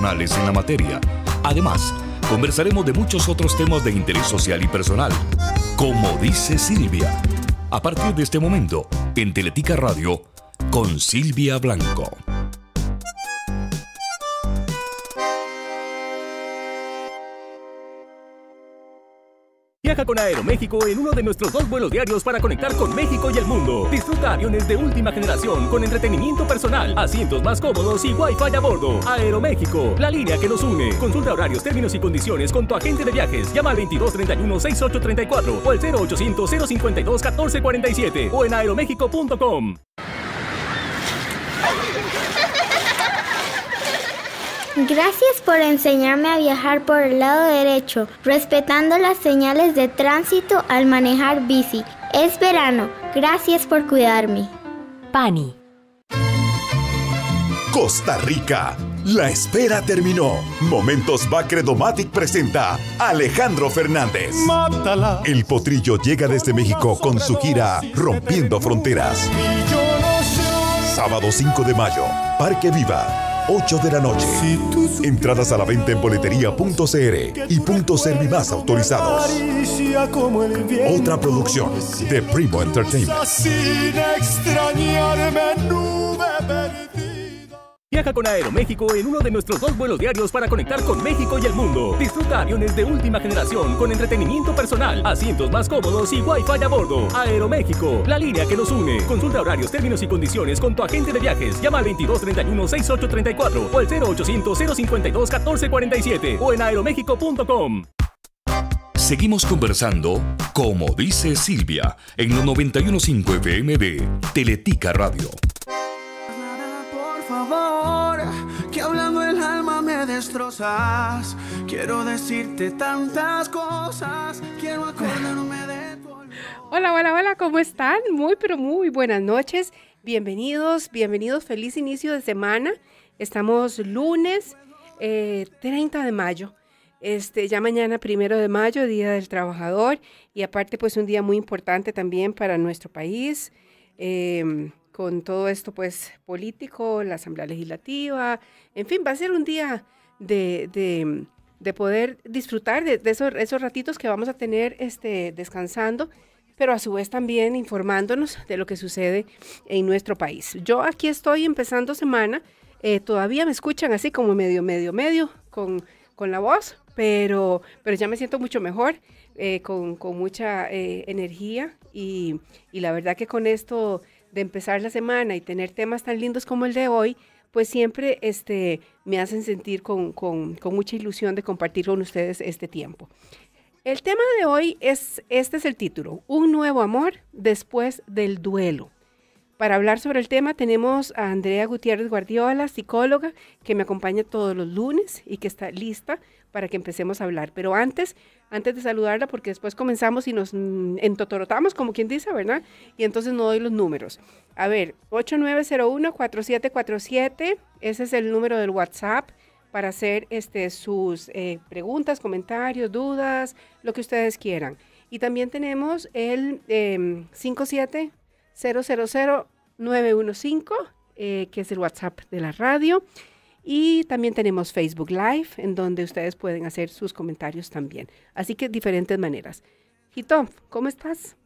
en la materia. Además, conversaremos de muchos otros temas de interés social y personal, como dice Silvia. A partir de este momento, en Teletica Radio, con Silvia Blanco. Viaja con Aeroméxico en uno de nuestros dos vuelos diarios para conectar con México y el mundo. Disfruta aviones de última generación con entretenimiento personal, asientos más cómodos y Wi-Fi a bordo. Aeroméxico, la línea que nos une. Consulta horarios, términos y condiciones con tu agente de viajes. Llama al 2231-6834 o al 0800-052-1447 o en aeroméxico.com. Gracias por enseñarme a viajar por el lado derecho, respetando las señales de tránsito al manejar bici. Es verano. Gracias por cuidarme. Pani. Costa Rica. La espera terminó. Momentos Bacredomatic presenta Alejandro Fernández. El potrillo llega desde México con su gira Rompiendo Fronteras. Sábado 5 de mayo, Parque Viva, 8 de la noche. Entradas a la venta en boletería.cr y punto Servimás autorizados. Otra producción de Primo Entertainment. Viaja con Aeroméxico en uno de nuestros dos vuelos diarios para conectar con México y el mundo. Disfruta aviones de última generación con entretenimiento personal, asientos más cómodos y Wi-Fi a bordo. Aeroméxico, la línea que nos une. Consulta horarios, términos y condiciones con tu agente de viajes. Llama al 2231-6834 o al 0800-052-1447 o en aeroméxico.com. Seguimos conversando, como dice Silvia, en los 915 FM Teletica Radio. Por favor. Quiero decirte tantas cosas. Quiero acordarme de tu Hola, hola, hola, ¿cómo están? Muy, pero muy buenas noches. Bienvenidos, bienvenidos. Feliz inicio de semana. Estamos lunes 30 eh, de mayo. Este, ya mañana, primero de mayo, Día del Trabajador, y aparte, pues un día muy importante también para nuestro país, em, con todo esto, pues político, la Asamblea Legislativa, en fin, va a ser un día de, poder disfrutar de, esos, ratitos que vamos a tener este, descansando, pero a su vez también informándonos de lo que sucede en nuestro país. Yo aquí estoy empezando semana, eh, todavía me escuchan así como medio, medio, medio con, la voz, pero, pero ya me siento mucho mejor, eh, con, mucha eh, energía y la verdad que con esto de empezar la semana y tener temas tan lindos como el de hoy, pues siempre este, me hacen sentir con, con, mucha ilusión de compartir con ustedes este tiempo. El tema de hoy es, este es el título, Un nuevo amor después del duelo. Para hablar sobre el tema tenemos a Andrea Gutiérrez Guardiola, psicóloga, que me acompaña todos los lunes y que está lista para que empecemos a hablar. Pero antes, antes de saludarla, porque después comenzamos y nos entotorotamos, como quien dice, ¿verdad? Y entonces no doy los números. A ver, 8901-4747, ese es el número del WhatsApp para hacer este, sus eh, preguntas, comentarios, dudas, lo que ustedes quieran. Y también tenemos el em, eh, 915, que es el WhatsApp de la radio. Y también tenemos Facebook Live, en donde ustedes pueden hacer sus comentarios también. Así que diferentes maneras. Jito, ¿cómo estás?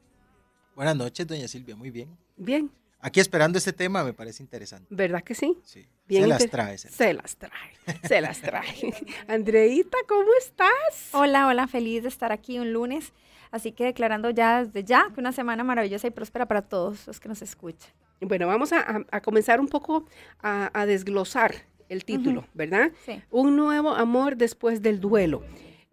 Buenas noches, doña Silvia, muy bien. Bien. Aquí esperando este tema me parece interesante. ¿Verdad que sí? Sí. se las trae. Se las trae. Se las trae. Andreita, ¿cómo estás? Hola, hola, feliz de estar aquí un lunes. Así que declarando ya desde ya que una semana maravillosa y próspera para todos los que nos escuchan. Bueno, vamos a, comenzar un poco a desglosar el título, ¿verdad? Un nuevo amor después del duelo.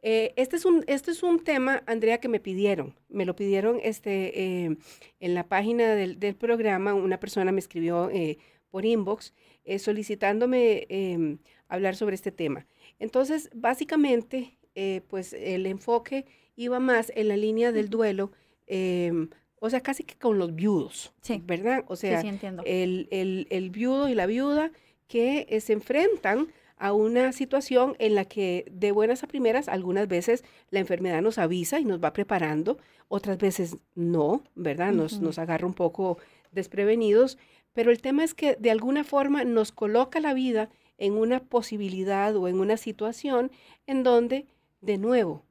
Eh, este, es un, este es un tema, Andrea, que me pidieron. Me lo pidieron este, eh, en la página del, programa. Una persona me escribió eh, por inbox solicitándome em, hablar sobre este tema. Entonces, básicamente, pues el enfoque iba más en la línea del duelo, em, o sea, casi que con los viudos, ¿verdad? O sea, sí, sí, el, el, el viudo y la viuda que eh, se enfrentan a una situación en la que de buenas a primeras algunas veces la enfermedad nos avisa y nos va preparando, otras veces no, ¿verdad? Nos, nos agarra un poco desprevenidos, pero el tema es que de alguna forma nos coloca la vida en una posibilidad o en una situación en donde de nuevo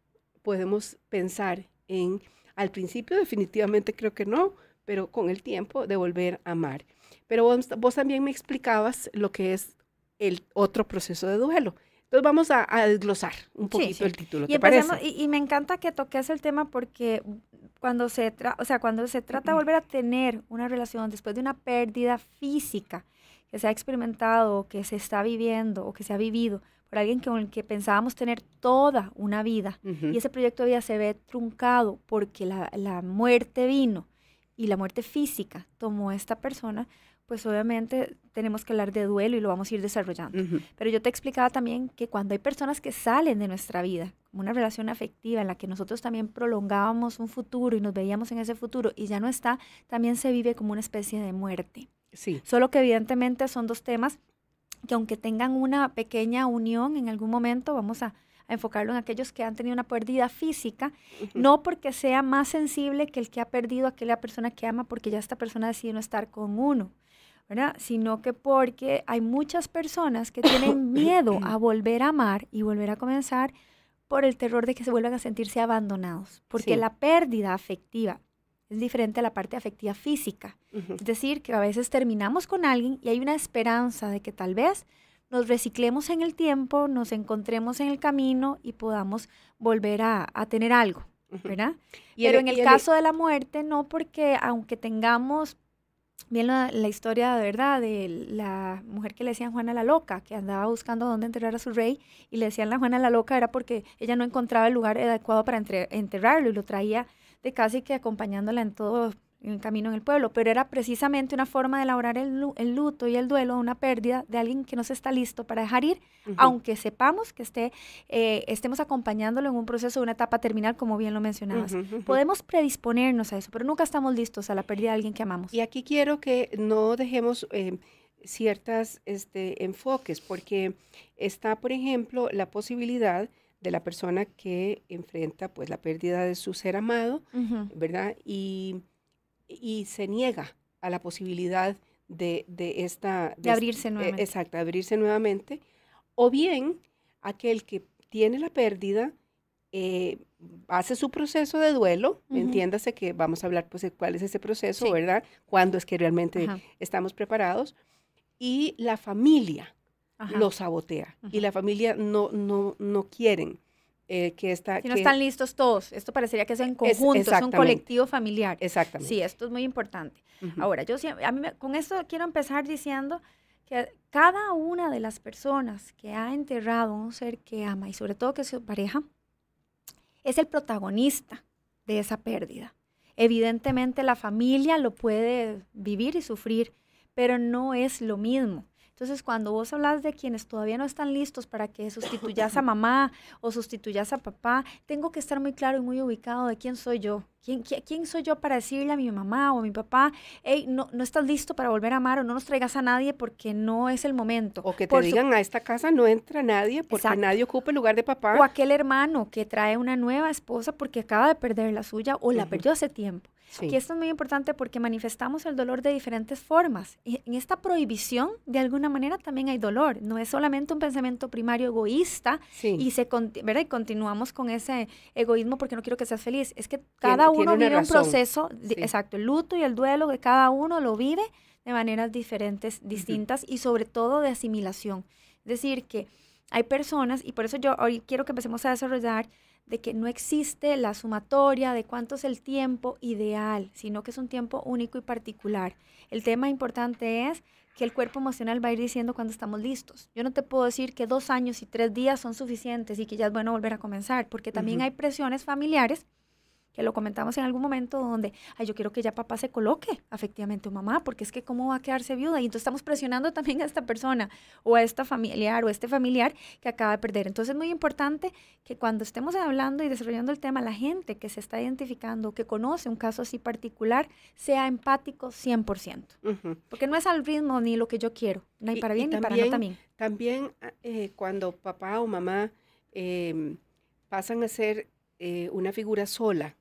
podemos pensar en, al principio definitivamente creo que no, pero con el tiempo de volver a amar. Pero vos, también me explicabas lo que es el otro proceso de duelo. Entonces vamos a, desglosar un poquito el título. ¿te y, parece? Y, me encanta que toques el tema porque cuando se, o sea, cuando se trata de volver a tener una relación después de una pérdida física que se ha experimentado, que se está viviendo o que se ha vivido por alguien con el que pensábamos tener toda una vida y ese proyecto de vida se ve truncado porque la, la muerte vino y la muerte física tomó a esta persona pues obviamente tenemos que hablar de duelo y lo vamos a ir desarrollando. Pero yo te explicaba también que cuando hay personas que salen de nuestra vida, como una relación afectiva en la que nosotros también prolongábamos un futuro y nos veíamos en ese futuro y ya no está, también se vive como una especie de muerte. Sí. Solo que evidentemente son dos temas que aunque tengan una pequeña unión en algún momento, vamos a, enfocarlo en aquellos que han tenido una pérdida física, no porque sea más sensible que el que ha perdido a aquella persona que ama, porque ya esta persona decide no estar con uno. Sino que porque hay muchas personas que tienen miedo a mm. volver a amar y volver a comenzar por el terror de que se vuelvan a sentirse abandonados, porque la pérdida afectiva es diferente a la parte afectiva física. Es decir, que a veces terminamos con alguien y hay una esperanza de que tal vez nos reciclemos en el tiempo, nos encontremos en el camino y podamos volver a, tener algo, ¿verdad? Pero en el caso de la muerte, no porque aunque tengamos bien la, historia de verdad de la mujer que le decían Juana la Loca, que andaba buscando dónde enterrar a su rey y le decían la Juana la Loca era porque ella no encontraba el lugar adecuado para enterrarlo y lo traía de casi que acompañándola en todo en el camino en el pueblo, pero era precisamente una forma de elaborar el, luto y el duelo de una pérdida de alguien que no se está listo para dejar ir, aunque sepamos que esté, eh, estemos acompañándolo en un proceso de una etapa terminal, como bien lo mencionabas. Podemos predisponernos a eso, pero nunca estamos listos a la pérdida de alguien que amamos. Y aquí quiero que no dejemos... Eh, ciertos este, enfoques, porque está, por ejemplo, la posibilidad de la persona que enfrenta pues la pérdida de su ser amado, ¿verdad? Y y se niega a la posibilidad de, esta... De, abrirse e, nuevamente. abrirse nuevamente. O bien aquel que tiene la pérdida eh, hace su proceso de duelo, entiéndase que vamos a hablar pues cuál es ese proceso, ¿verdad? cuando es que realmente estamos preparados. Y la familia lo sabotea y la familia no, no, no quieren eh, que está... Si no están listos todos, esto parecería que es en conjunto, es, un colectivo familiar. Exactamente. Sí, esto es muy importante. Ahora, yo a mí, con esto quiero empezar diciendo que cada una de las personas que ha enterrado un ser que ama y sobre todo que es su pareja, es el protagonista de esa pérdida. Evidentemente la familia lo puede vivir y sufrir, pero no es lo mismo. Entonces, cuando vos hablas de quienes todavía no están listos para que sustituyas a mamá o sustituyas a papá, tengo que estar muy claro y muy ubicado de quién soy yo. ¿Quién, quién soy yo para decirle a mi mamá o a mi papá, hey, no, no estás listo para volver a amar o no nos traigas a nadie porque no es el momento? O que te digan, a esta casa no entra nadie porque nadie ocupa el lugar de papá. O aquel hermano que trae una nueva esposa porque acaba de perder la suya o la perdió hace tiempo y esto es muy importante porque manifestamos el dolor de diferentes formas. Y en esta prohibición, de alguna manera, también hay dolor. No es solamente un pensamiento primario egoísta y se Y continuamos con ese egoísmo porque no quiero que seas feliz. Es que cada uno tiene vive un proceso, exacto, el luto y el duelo que cada uno lo vive de maneras diferentes, distintas y sobre todo de asimilación. Es decir, que hay personas, y por eso yo hoy quiero que empecemos a desarrollar de que no existe la sumatoria de cuánto es el tiempo ideal, sino que es un tiempo único y particular. El tema importante es que el cuerpo emocional va a ir diciendo cuando estamos listos. Yo no te puedo decir que dos años y tres días son suficientes y que ya es bueno volver a comenzar, porque también hay presiones familiares que lo comentamos en algún momento, donde, ay, yo quiero que ya papá se coloque efectivamente o mamá, porque es que cómo va a quedarse viuda. Y entonces estamos presionando también a esta persona o a esta familiar o este familiar que acaba de perder. Entonces es muy importante que cuando estemos hablando y desarrollando el tema, la gente que se está identificando, que conoce un caso así particular, sea empático 100%. Porque no es al ritmo ni lo que yo quiero, no hay para bien ni para no también. También ah, eh, cuando papá o mamá em, pasan a ser eh, una figura sola,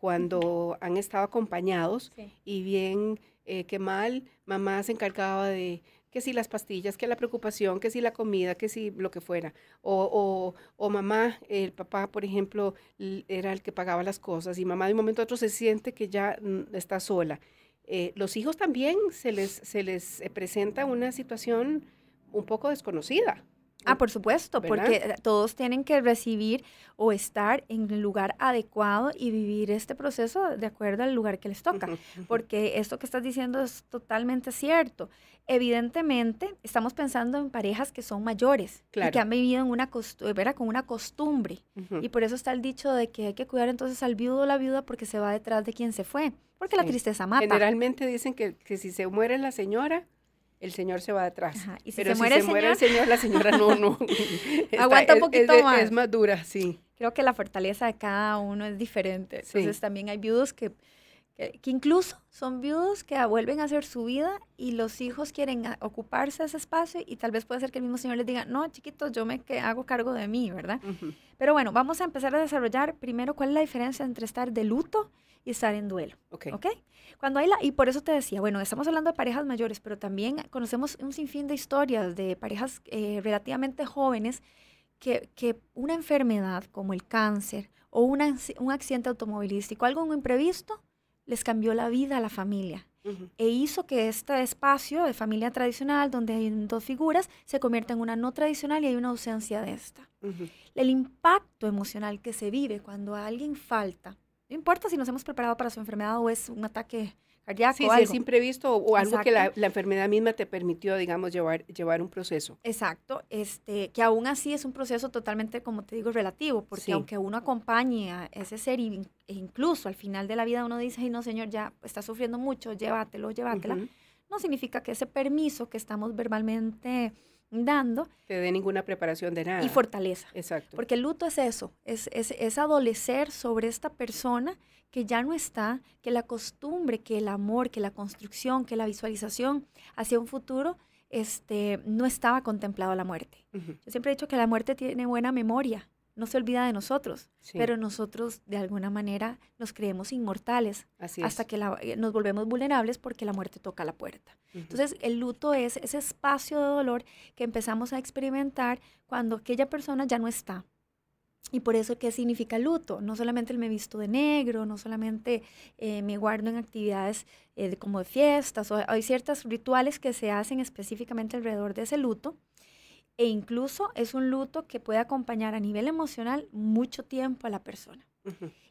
cuando han estado acompañados y bien eh, qué mal, mamá se encargaba de que si las pastillas, que la preocupación, que si la comida, que si lo que fuera. O, o, o mamá, el papá, por ejemplo, era el que pagaba las cosas y mamá de un momento a otro se siente que ya mm, está sola. Eh, los hijos también se les, se les eh, presenta una situación un poco desconocida. Ah, por supuesto, porque eh, todos tienen que recibir o estar en el lugar adecuado y vivir este proceso de acuerdo al lugar que les toca, porque esto que estás diciendo es totalmente cierto. Evidentemente, estamos pensando en parejas que son mayores y que han vivido en una con una costumbre. Y por eso está el dicho de que hay que cuidar entonces al viudo o la viuda porque se va detrás de quien se fue, porque la tristeza mata. Generalmente dicen que, que si se muere la señora, el señor se va atrás. Ajá. ¿Y si Pero se muere, si se el, muere señor? el señor, la señora no, no. Aguanta un poquito más. Es, más dura, sí. Creo que la fortaleza de cada uno es diferente. Entonces también hay viudos que eh, que incluso son viudos que vuelven a hacer su vida y los hijos quieren ocuparse de ese espacio y tal vez puede ser que el mismo señor les diga, no, chiquitos, yo me hago cargo de mí, ¿verdad? Pero bueno, vamos a empezar a desarrollar primero cuál es la diferencia entre estar de luto y estar en duelo. Ok. ¿okay? Cuando hay la, y por eso te decía, bueno, estamos hablando de parejas mayores, pero también conocemos un sinfín de historias de parejas eh, relativamente jóvenes que, que una enfermedad como el cáncer o un accidente automovilístico, algo imprevisto, les cambió la vida a la familia. E hizo que este espacio de familia tradicional, donde hay dos figuras, se convierta en una no tradicional y hay una ausencia de esta. El impacto emocional que se vive cuando alguien falta, no importa si nos hemos preparado para su enfermedad o es un ataque ya Sí, es imprevisto o, algo que la, enfermedad misma te permitió, digamos, llevar, llevar un proceso. Exacto, este, que aún así es un proceso totalmente, como te digo, relativo, porque aunque uno acompañe a ese ser, e incluso al final de la vida uno dice, ay no, señor, ya está sufriendo mucho, llévatelo, llévatela, no significa que ese permiso que estamos verbalmente dando. Te dé ninguna preparación de nada. Y fortaleza. Exacto. Porque el luto es eso, es, es, es adolecer sobre esta persona que ya no está, que la costumbre, que el amor, que la construcción, que la visualización hacia un futuro, este, no estaba contemplado la muerte. Yo siempre he dicho que la muerte tiene buena memoria, no se olvida de nosotros, pero nosotros de alguna manera nos creemos inmortales hasta que eh, nos volvemos vulnerables porque la muerte toca la puerta. Entonces el luto es ese espacio de dolor que empezamos a experimentar cuando aquella persona ya no está y por eso, ¿qué significa luto? No solamente me visto de negro, no solamente eh, me guardo en actividades eh, como de fiestas, o hay ciertos rituales que se hacen específicamente alrededor de ese luto. E incluso es un luto que puede acompañar a nivel emocional mucho tiempo a la persona.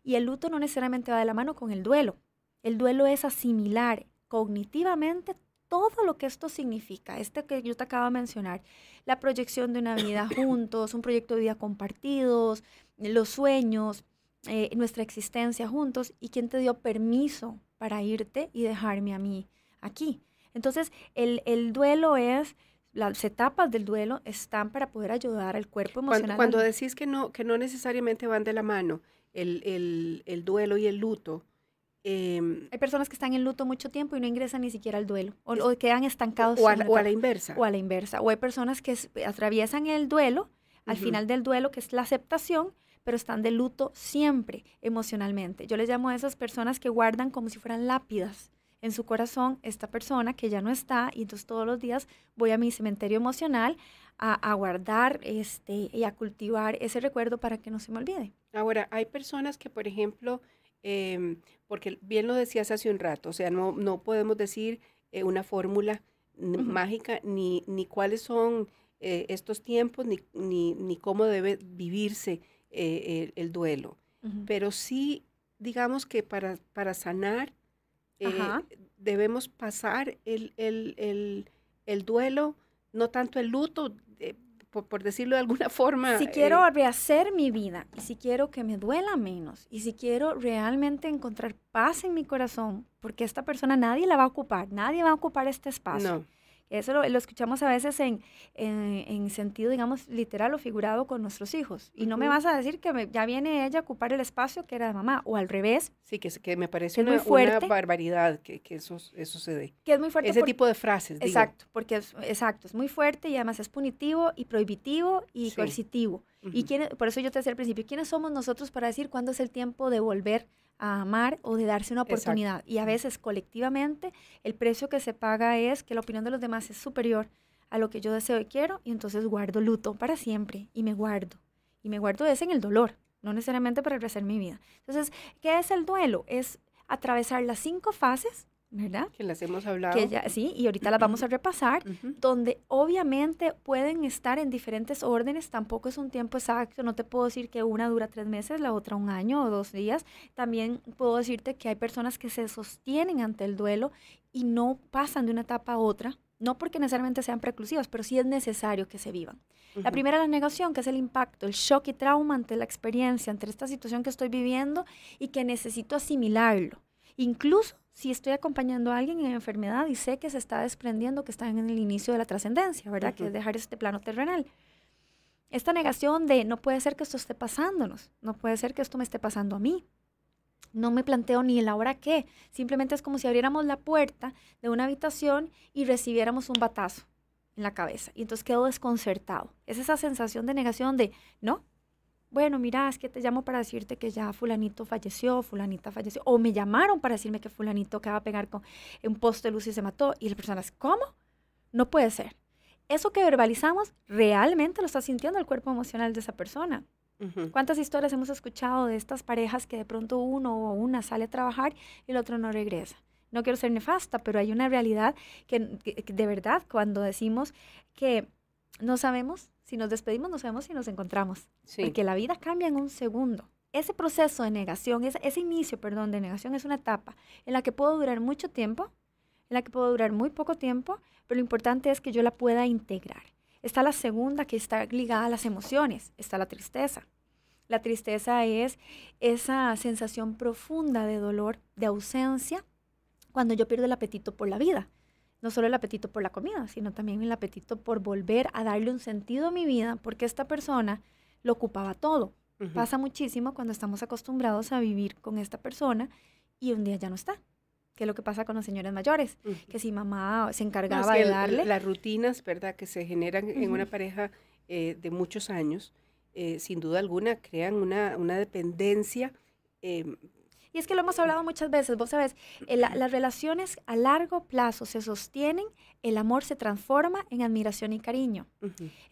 Y el luto no necesariamente va de la mano con el duelo. El duelo es asimilar cognitivamente todo lo que esto significa, este que yo te acabo de mencionar, la proyección de una vida juntos, un proyecto de vida compartidos, los sueños, eh, nuestra existencia juntos y quién te dio permiso para irte y dejarme a mí aquí. Entonces, el, duelo es, las etapas del duelo están para poder ayudar al cuerpo emocional. Cuando, decís que no, que no necesariamente van de la mano el, el, el duelo y el luto, Em, hay personas que están en luto mucho tiempo y no ingresan ni siquiera al duelo o, quedan estancados. O a, la inversa. O a la inversa. O hay personas que atraviesan el duelo, al final del duelo, que es la aceptación, pero están de luto siempre emocionalmente. Yo les llamo a esas personas que guardan como si fueran lápidas en su corazón esta persona que ya no está y entonces todos los días voy a mi cementerio emocional a, a guardar este, y a cultivar ese recuerdo para que no se me olvide. Ahora, hay personas que, por ejemplo, Em, porque bien lo decías hace un rato, o sea, no, no podemos decir eh, una fórmula mágica ni, ni cuáles son eh, estos tiempos ni, ni, ni, cómo debe vivirse eh, el, duelo. Pero sí, digamos que para, para sanar debemos pasar el, el, el duelo, no tanto el luto, por, decirlo de alguna forma. Si eh, quiero rehacer mi vida y si quiero que me duela menos y si quiero realmente encontrar paz en mi corazón, porque esta persona nadie la va a ocupar, nadie va a ocupar este espacio. No. Eso lo, escuchamos a veces en, sentido, digamos, literal o figurado con nuestros hijos. Y no me vas a decir que ya viene ella a ocupar el espacio que era de mamá, o al revés. Sí, que, que me parece una, barbaridad que, eso, eso se dé. Que es muy fuerte. Ese tipo de frases. Exacto, porque es, exacto, es muy fuerte y además es punitivo y prohibitivo y coercitivo. y quién, e, por eso yo te decía al principio, ¿quiénes somos nosotros para decir cuándo es el tiempo de volver a amar o de darse una oportunidad. Y a veces colectivamente el precio que se paga es que la opinión de los demás es superior a lo que yo deseo y quiero y entonces guardo luto para siempre y me guardo. Y me guardo es en el dolor, no necesariamente para crecer mi vida. Entonces, ¿qué es el duelo? Es atravesar las cinco fases ¿verdad? Que las hemos hablado. sí, y ahorita las vamos a repasar, donde obviamente pueden estar en diferentes órdenes, tampoco es un tiempo exacto, no te puedo decir que una dura tres meses, la otra un año o dos días. También puedo decirte que hay personas que se sostienen ante el duelo y no pasan de una etapa a otra, no porque necesariamente sean preclusivas, pero sí es necesario que se vivan. La primera, la negación, que es el impacto, el shock y trauma ante la experiencia, ante esta situación que estoy viviendo y que necesito asimilarlo. Incluso si estoy acompañando a alguien en enfermedad y sé que se está desprendiendo, que está en el inicio de la trascendencia, ¿verdad? Que es dejar este plano terrenal. Esta negación de no puede ser que esto esté pasándonos, no puede ser que esto me esté pasando a mí. No me planteo ni el ahora qué, simplemente es como si abriéramos la puerta de una habitación y recibiéramos un batazo en la cabeza y entonces quedo desconcertado. Es esa sensación de negación de, no, bueno, mira, es que te llamo para decirte que ya fulanito falleció, fulanita falleció, o me llamaron para decirme que fulanito acaba de pegar con un poste de luz y se mató, y la persona es, ¿cómo? No puede ser. Eso que verbalizamos realmente lo está sintiendo el cuerpo emocional de esa persona. ¿Cuántas historias hemos escuchado de estas parejas que de pronto uno o una sale a trabajar y el otro no regresa? No quiero ser nefasta, pero hay una realidad que de verdad cuando decimos que no sabemos si nos despedimos, no sabemos si nos encontramos. Sí. Porque la vida cambia en un segundo. Ese proceso de negación, ese inicio, perdón, de negación es una etapa en la que puedo durar mucho tiempo, en la que puedo durar muy poco tiempo, pero lo importante es que yo la pueda integrar. Está la segunda que está ligada a las emociones, está la tristeza. La tristeza es esa sensación profunda de dolor, de ausencia, cuando yo pierdo el apetito por la vida no solo el apetito por la comida, sino también el apetito por volver a darle un sentido a mi vida, porque esta persona lo ocupaba todo. Pasa muchísimo cuando estamos acostumbrados a vivir con esta persona y un día ya no está que es lo que pasa con los señores mayores, que si mamá se encargaba de darle... las rutinas, ¿verdad?, que se generan en una pareja eh, de muchos años, eh, sin duda alguna crean una, dependencia em, es que lo hemos hablado muchas veces, vos sabes, eh, las relaciones a largo plazo se sostienen, el amor se transforma en admiración y cariño.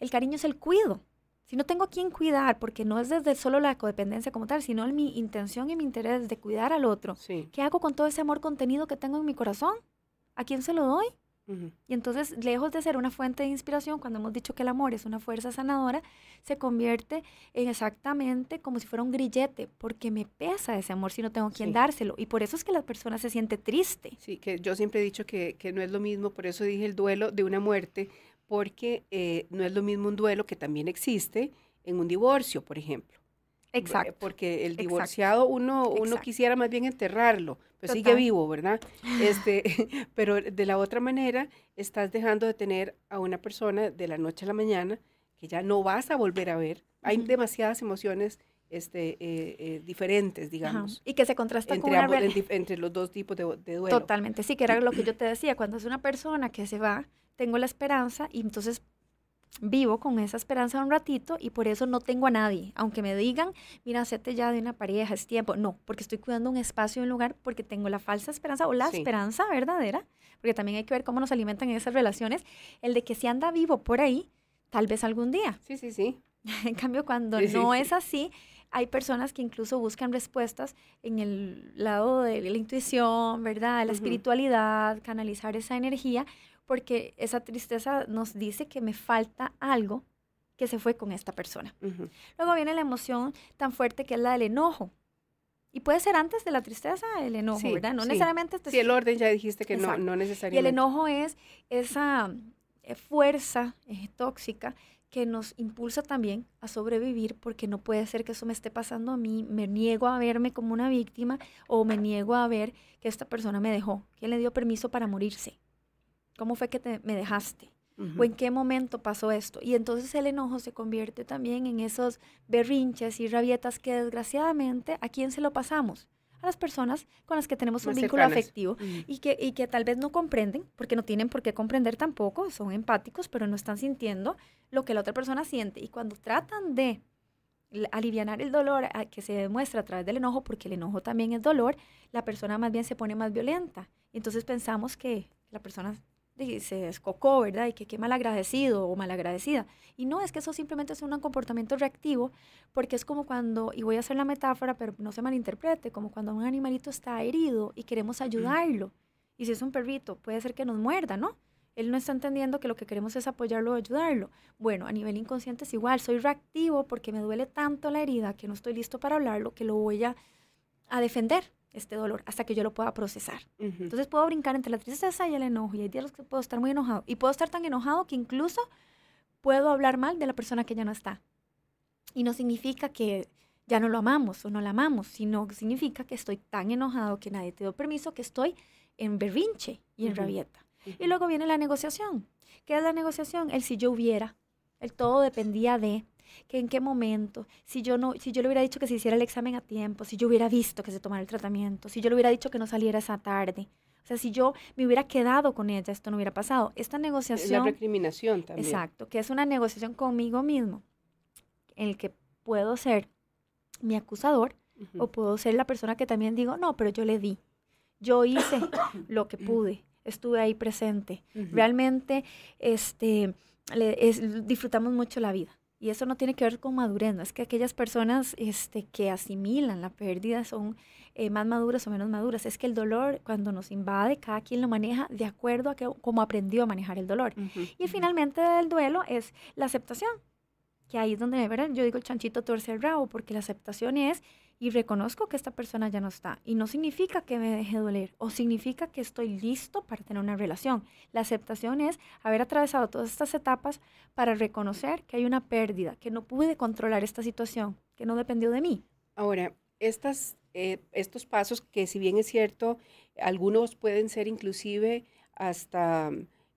El cariño es el cuido. Si no tengo a quien cuidar, porque no es desde solo la codependencia como tal, sino mi intención y mi interés de cuidar al otro, ¿qué hago con todo ese amor contenido que tengo en mi corazón? ¿A quién se lo doy? Y entonces, lejos de ser una fuente de inspiración, cuando hemos dicho que el amor es una fuerza sanadora, se convierte en exactamente como si fuera un grillete, porque me pesa ese amor si no tengo quien dárselo. Y por eso es que la persona se siente triste. Sí, que yo siempre he dicho que, no es lo mismo, por eso dije el duelo de una muerte, porque eh, no es lo mismo un duelo que también existe en un divorcio, por ejemplo. Exacto. Porque el divorciado uno, uno quisiera más bien enterrarlo, pero pues sigue vivo, ¿verdad? Este, pero de la otra manera, estás dejando de tener a una persona de la noche a la mañana que ya no vas a volver a ver. Hay demasiadas emociones este, eh, eh, diferentes, digamos. Y que se contrasta entre con entre los dos tipos de, de, duelo. Totalmente, sí, que era lo que yo te decía, cuando es una persona que se va, tengo la esperanza y entonces vivo con esa esperanza un ratito y por eso no tengo a nadie. Aunque me digan, mira, séte ya de una pareja, es tiempo. No, porque estoy cuidando un espacio y un lugar porque tengo la falsa esperanza o la esperanza verdadera, porque también hay que ver cómo nos alimentan esas relaciones, el de que si anda vivo por ahí, tal vez algún día. Sí, sí, sí. en cambio, cuando no es así, hay personas que incluso buscan respuestas en el lado de la intuición, ¿verdad? la espiritualidad, canalizar esa energía porque esa tristeza nos dice que me falta algo que se fue con esta persona. Luego viene la emoción tan fuerte que es la del enojo. Y puede ser antes de la tristeza el enojo, ¿verdad? No necesariamente... Si el orden ya dijiste que no, no necesariamente. el enojo es esa eh, fuerza eh, tóxica que nos impulsa también a sobrevivir porque no puede ser que eso me esté pasando a mí, me niego a verme como una víctima o me niego a ver que esta persona me dejó, que le dio permiso para morirse. ¿Cómo fue que me dejaste? ¿O en qué momento pasó esto? Y entonces el enojo se convierte también en esos berrinches y rabietas que desgraciadamente a quién se lo pasamos a las personas con las que tenemos un vínculo afectivo y, que, que tal vez no comprenden, porque no tienen por qué comprender tampoco, son empáticos, pero no están sintiendo lo que la otra persona siente. Y cuando tratan de aliviar el dolor ah, que se demuestra a través del enojo, porque el enojo también es dolor, la persona más bien se pone más violenta. Entonces pensamos que la persona se descocó, ¿verdad? Y que qué malagradecido o malagradecida. Y no, es que eso simplemente es un comportamiento reactivo, porque es como cuando, y voy a hacer la metáfora, pero no se malinterprete, como cuando un animalito está herido y queremos ayudarlo. Y si es un perrito, puede ser que nos muerda, ¿no? Él no está entendiendo que lo que queremos es apoyarlo o ayudarlo. Bueno, a nivel inconsciente es igual, soy reactivo porque me duele tanto la herida que no estoy listo para hablarlo, que lo voy a, a defender este dolor hasta que yo lo pueda procesar. Entonces puedo brincar entre la tristeza y el enojo y hay días que puedo estar muy enojado y puedo estar tan enojado que incluso puedo hablar mal de la persona que ya no está. Y no significa que ya no lo amamos o no la amamos, sino significa que estoy tan enojado que nadie te dio permiso, que estoy en berrinche y en rabieta. Y luego viene la negociación. ¿Qué es la negociación? El si yo hubiera. El todo dependía de que en qué momento, si yo no, si yo le hubiera dicho que se hiciera el examen a tiempo, si yo hubiera visto que se tomara el tratamiento, si yo le hubiera dicho que no saliera esa tarde. O sea, si yo me hubiera quedado con ella, esto no hubiera pasado. Esta negociación. La recriminación también. Exacto, que es una negociación conmigo mismo, en el que puedo ser mi acusador o puedo ser la persona que también digo, no, pero yo le di. Yo hice lo que pude, estuve ahí presente. Realmente, este, disfrutamos mucho la vida. Y eso no tiene que ver con madurez, no es que aquellas personas este, que asimilan la pérdida son eh, más maduras o menos maduras, es que el dolor cuando nos invade, cada quien lo maneja de acuerdo a cómo aprendió a manejar el dolor. Y finalmente el duelo es la aceptación, que ahí es donde ¿verdad? yo digo el chanchito torce el rabo, porque la aceptación es y reconozco que esta persona ya no está. Y no significa que me deje doler o significa que estoy listo para tener una relación. La aceptación es haber atravesado todas estas etapas para reconocer que hay una pérdida, que no pude controlar esta situación, que no dependió de mí. Ahora, estas, eh, estos pasos que si bien es cierto, algunos pueden ser inclusive hasta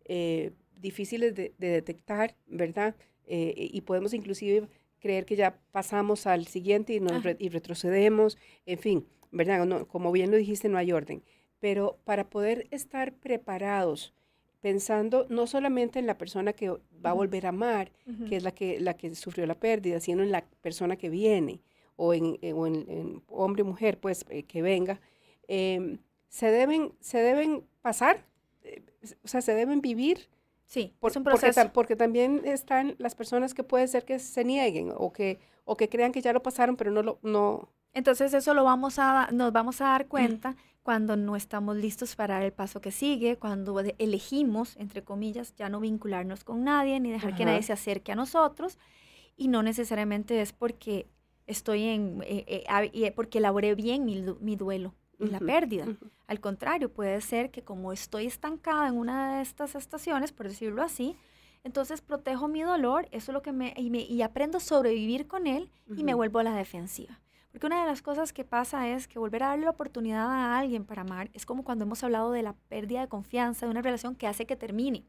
eh, difíciles de, detectar, ¿verdad? Eh, y podemos inclusive creer que ya pasamos al siguiente y, y retrocedemos, en fin, ¿verdad? como bien lo dijiste, no hay orden. Pero para poder estar preparados, pensando no solamente en la persona que va a volver a amar, que es la que, la que sufrió la pérdida, sino en la persona que viene, o en, eh, en, hombre o mujer, pues, eh, que venga, em, se, deben, se deben pasar, eh, o sea, se deben vivir Sí, Por, un proceso. Porque, también están las personas que puede ser que se nieguen o que, o que crean que ya lo pasaron, pero no lo... No. Entonces eso lo vamos a, nos vamos a dar mm. cuenta cuando no estamos listos para el paso que sigue, cuando elegimos, entre comillas, ya no vincularnos con nadie, ni dejar que nadie se acerque a nosotros. Y no necesariamente es porque estoy en, eh, eh, porque elaboré bien mi, mi duelo la pérdida. Al contrario, puede ser que como estoy estancada en una de estas estaciones, por decirlo así, entonces protejo mi dolor, eso es lo que me y, aprendo a sobrevivir con él y me vuelvo a la defensiva. Porque una de las cosas que pasa es que volver a darle la oportunidad a alguien para amar es como cuando hemos hablado de la pérdida de confianza de una relación que hace que termine.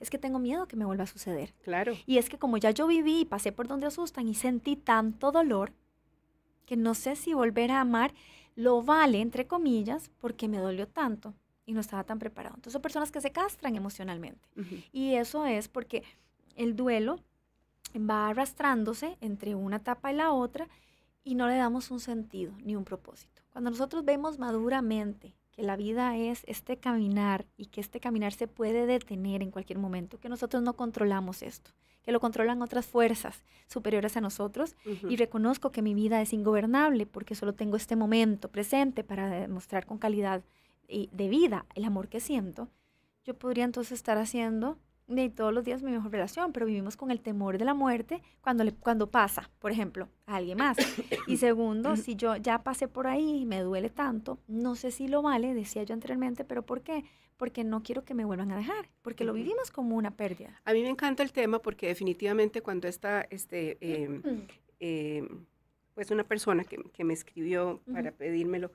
Es que tengo miedo que me vuelva a suceder. Claro. Y es que como ya yo viví y pasé por donde asustan y sentí tanto dolor que no sé si volver a amar lo vale, entre comillas, porque me dolió tanto y no estaba tan preparado. Entonces son personas que se castran emocionalmente. Y eso es porque el duelo va arrastrándose entre una etapa y la otra y no le damos un sentido ni un propósito. Cuando nosotros vemos maduramente que la vida es este caminar y que este caminar se puede detener en cualquier momento, que nosotros no controlamos esto, que lo controlan otras fuerzas superiores a nosotros y reconozco que mi vida es ingobernable porque solo tengo este momento presente para demostrar con calidad eh, de vida el amor que siento, yo podría entonces estar haciendo de todos los días mi mejor relación, pero vivimos con el temor de la muerte cuando, le, cuando pasa, por ejemplo, a alguien más. Y segundo, si yo ya pasé por ahí y me duele tanto, no sé si lo vale, decía yo anteriormente, pero ¿por qué? Porque no quiero que me vuelvan a dejar, porque lo vivimos como una pérdida. A mí me encanta el tema porque definitivamente cuando está, este, em, em, pues una persona que, me escribió para pedírmelo,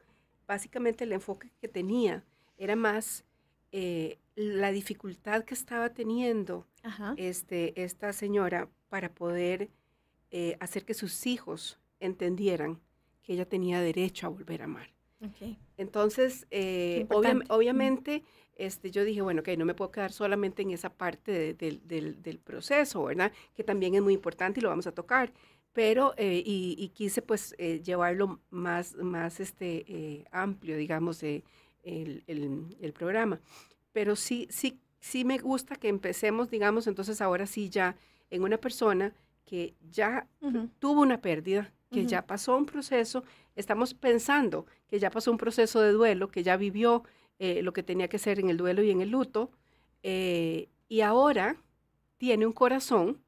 básicamente el enfoque que tenía era más eh, la dificultad que estaba teniendo este, esta señora para poder eh, hacer que sus hijos entendieran que ella tenía derecho a volver a amar. Entonces, eh, obviamente, este, yo dije, bueno, que no me puedo quedar solamente en esa parte del, del, proceso, ¿verdad? Que también es muy importante y lo vamos a tocar. Pero, y, y, quise pues llevarlo más, más este, amplio, digamos, de el, el, programa. Pero sí, sí, sí me gusta que empecemos, digamos, entonces ahora sí ya en una persona que ya tuvo una pérdida, que ya pasó un proceso, estamos pensando que ya pasó un proceso de duelo, que ya vivió eh, lo que tenía que ser en el duelo y en el luto, eh, y ahora tiene un corazón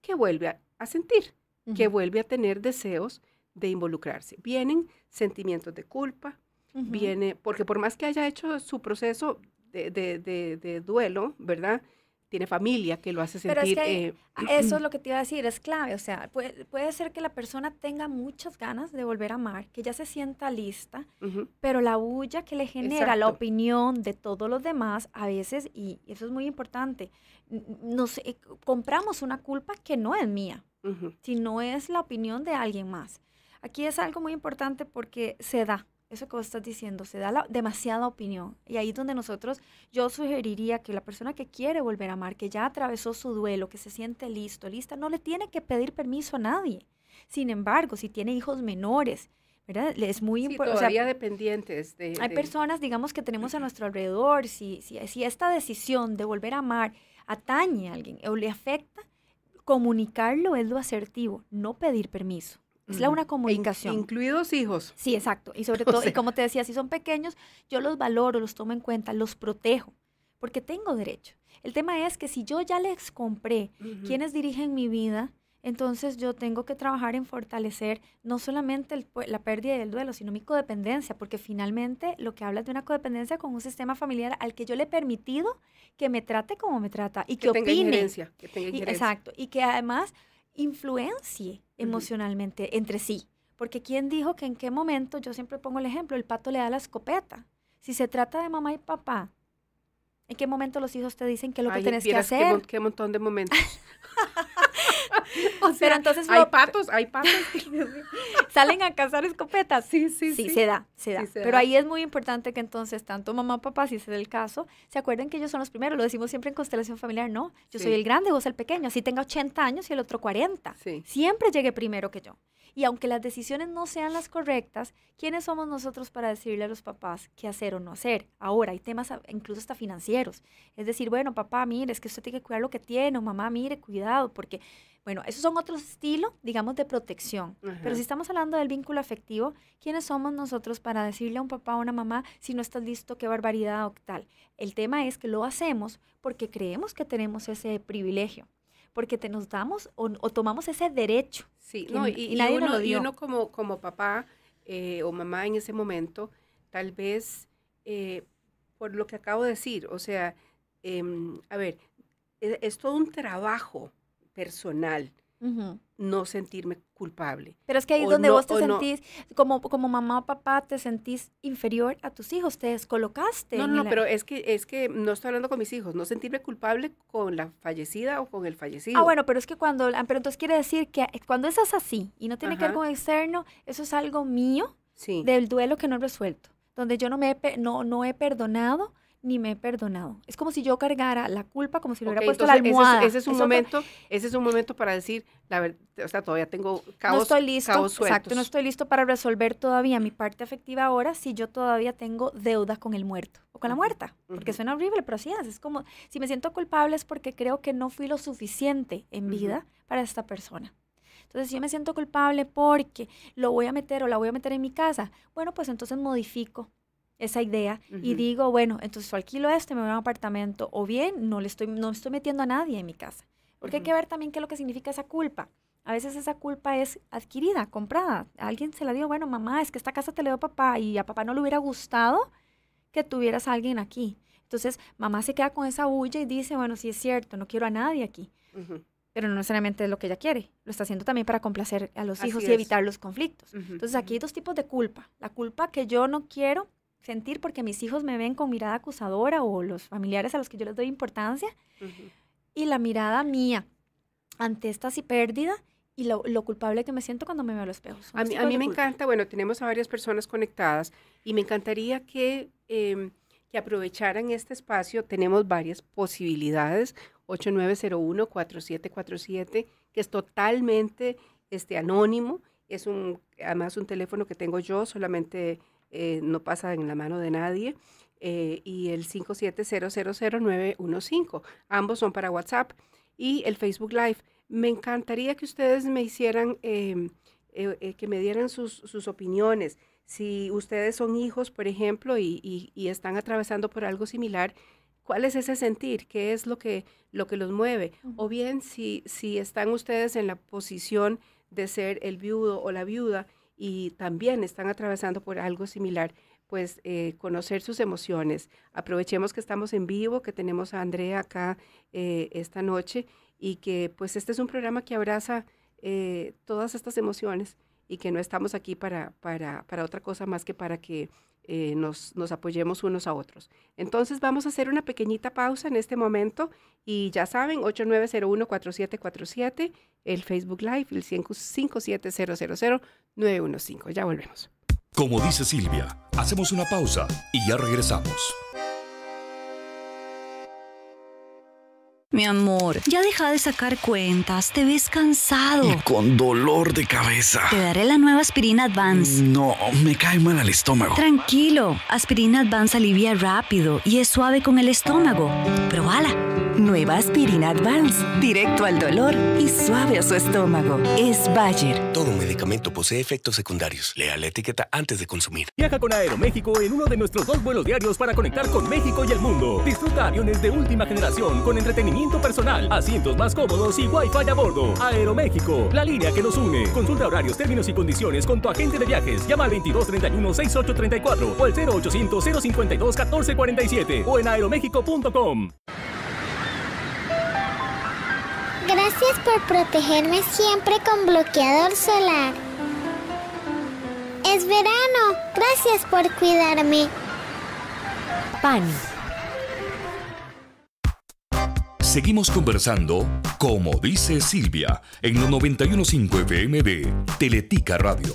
que vuelve a, sentir, que vuelve a tener deseos de involucrarse. Vienen sentimientos de culpa, viene, porque por más que haya hecho su proceso de, duelo, ¿verdad? Tiene familia que lo hace sentir. Eh, eso es lo que te iba a decir, es clave. O sea, puede, ser que la persona tenga muchas ganas de volver a amar, que ya se sienta lista, pero la bulla que le genera la opinión de todos los demás, a veces, y eso es muy importante, nos compramos una culpa que no es mía, si no sino es la opinión de alguien más. Aquí es algo muy importante porque se da, eso que vos estás diciendo, se da la, demasiada opinión. Y ahí es donde nosotros, yo sugeriría que la persona que quiere volver a amar, que ya atravesó su duelo, que se siente listo, lista, no le tiene que pedir permiso a nadie. Sin embargo, si tiene hijos menores, ¿verdad? Es muy importante. Todavía dependientes de, Hay personas, digamos, que tenemos a nuestro alrededor. si esta decisión de volver a amar atañe a alguien o le afecta, comunicarlo es lo asertivo, no pedir permiso. Es la una e comunicación. incluidos hijos. Sí, exacto. Y sobre todo, y como te decía, si son pequeños, yo los valoro, los tomo en cuenta, los protejo, porque tengo derecho. El tema es que si yo ya les compré quienes dirigen mi vida, entonces yo tengo que trabajar en fortalecer no solamente la pérdida del duelo, sino mi codependencia, porque finalmente lo que hablas de una codependencia con un sistema familiar al que yo le he permitido que me trate como me trata y que, opine. exacto, y que además influencie emocionalmente entre sí. Porque ¿quién dijo que en qué momento, yo siempre pongo el ejemplo, el pato le da la escopeta? Si se trata de mamá y papá, ¿en qué momento los hijos te dicen qué es lo que tienes que hacer? Qué, qué montón de momentos. O sea, Pero entonces hay patos, hay patos. Salen a cazar escopetas. Sí, sí, sí. Sí, se da, se da. Pero ahí es muy importante que entonces tanto mamá, papá, si es el caso, se acuerden que ellos son los primeros. Lo decimos siempre en constelación familiar, no. Yo soy el grande, vos el pequeño. Así tenga 80 años y el otro 40. Siempre llegue primero que yo. Y aunque las decisiones no sean las correctas, ¿quiénes somos nosotros para decirle a los papás qué hacer o no hacer? Ahora hay temas incluso hasta financieros. Es decir, bueno, papá, mire, es que usted tiene que cuidar lo que tiene, o mamá, mire, cuidado, porque bueno, esos son otros estilos, digamos, de protección. Pero si estamos hablando del vínculo afectivo, ¿quiénes somos nosotros para decirle a un papá o una mamá si no estás listo, qué barbaridad o tal? El tema es que lo hacemos porque creemos que tenemos ese privilegio, porque te nos damos o, tomamos ese derecho. Sí, y, uno, como, como papá eh, o mamá en ese momento, tal vez eh, por lo que acabo de decir, o sea, em, a ver, e, es todo un trabajo personal. No sentirme culpable. Pero es que ahí es donde vos te sentís, como, como mamá o papá, te sentís inferior a tus hijos, te descolocaste. No, no, pero es que, es que no estoy hablando con mis hijos, no sentirme culpable con la fallecida o con el fallecido. Ah, bueno, pero es que cuando, ah, pero entonces quiere decir que eh, cuando esas así y no tiene que ver con externo, eso es algo mío sí. del duelo que no he resuelto, donde yo no me no he perdonado ni me he perdonado. Es como si yo cargara la culpa, como si le hubiera puesto la almohada. Ese, es, un momento, ese es un momento para decir, la verdad, o sea, todavía tengo caos, no estoy listo, Exacto, no estoy listo para resolver todavía mi parte afectiva ahora si yo todavía tengo deuda con el muerto o con la muerta, porque suena horrible, pero así es, es como si me siento culpable es porque creo que no fui lo suficiente en vida para esta persona. Entonces, si yo me siento culpable porque lo voy a meter o la voy a meter en mi casa, bueno, pues entonces modifico esa idea y digo, bueno, entonces alquilo este, me voy a un apartamento, o bien no le estoy, no estoy metiendo a nadie en mi casa. Porque hay que ver también qué es lo que significa esa culpa. A veces esa culpa es adquirida, comprada. Alguien se la dio, bueno, mamá, es que esta casa te la dio papá y a papá no le hubiera gustado que tuvieras a alguien aquí. Entonces, mamá se queda con esa bulla y dice, bueno, sí es cierto, no quiero a nadie aquí. Pero no necesariamente es lo que ella quiere. Lo está haciendo también para complacer a los hijos y evitar los conflictos. Entonces, aquí hay dos tipos de culpa. La culpa que yo no quiero sentir porque mis hijos me ven con mirada acusadora o los familiares a los que yo les doy importancia y la mirada mía ante esta así pérdida y lo, culpable que me siento cuando me veo a los espejos. A mí, me encanta, bueno, tenemos a varias personas conectadas y me encantaría que, em, que aprovecharan este espacio. Tenemos varias posibilidades, 8901-4747, que es totalmente este, anónimo. Es un, además un teléfono que tengo yo, solamente eh, no pasa en la mano de nadie. Eh, y el 57000915. Ambos son para WhatsApp y el Facebook Live. Me encantaría que ustedes me hicieran, em, eh, que me dieran sus, opiniones. Si ustedes son hijos, por ejemplo, y, están atravesando por algo similar, ¿cuál es ese sentir? ¿Qué es lo que, lo que los mueve? O bien si, si están ustedes en la posición de ser el viudo o la viuda y también están atravesando por algo similar, pues eh, conocer sus emociones. Aprovechemos que estamos en vivo, que tenemos a Andrea acá eh, esta noche y que pues este es un programa que abraza eh, todas estas emociones y que no estamos aquí para, para, otra cosa más que para que eh, nos, apoyemos unos a otros. Entonces vamos a hacer una pequeñita pausa en este momento y ya saben, 8901-4747, el Facebook Live, el 5700-915. Ya volvemos. Como dice Silvia, hacemos una pausa y ya regresamos. Mi amor, ya deja de sacar cuentas, te ves cansado. Y con dolor de cabeza. Te daré la nueva aspirina Advance. No, me cae mal al estómago. Tranquilo, aspirina Advance alivia rápido y es suave con el estómago. Probala. Nueva aspirina Advance, directo al dolor y suave a su estómago. Es Bayer. Todo medicamento posee efectos secundarios. Lea la etiqueta antes de consumir. Viaja con Aeroméxico en uno de nuestros dos vuelos diarios para conectar con México y el mundo. Disfruta aviones de última generación con entretenimiento personal, asientos más cómodos y Wi-Fi a bordo. Aeroméxico, la línea que nos une. Consulta horarios, términos y condiciones con tu agente de viajes. Llama al 2231-6834 o al 0800-052-1447 o en aeroméxico.com. Gracias por protegerme siempre con bloqueador solar. Es verano. Gracias por cuidarme. PAN Seguimos conversando, como dice Silvia, en el 915 FM de Teletica Radio.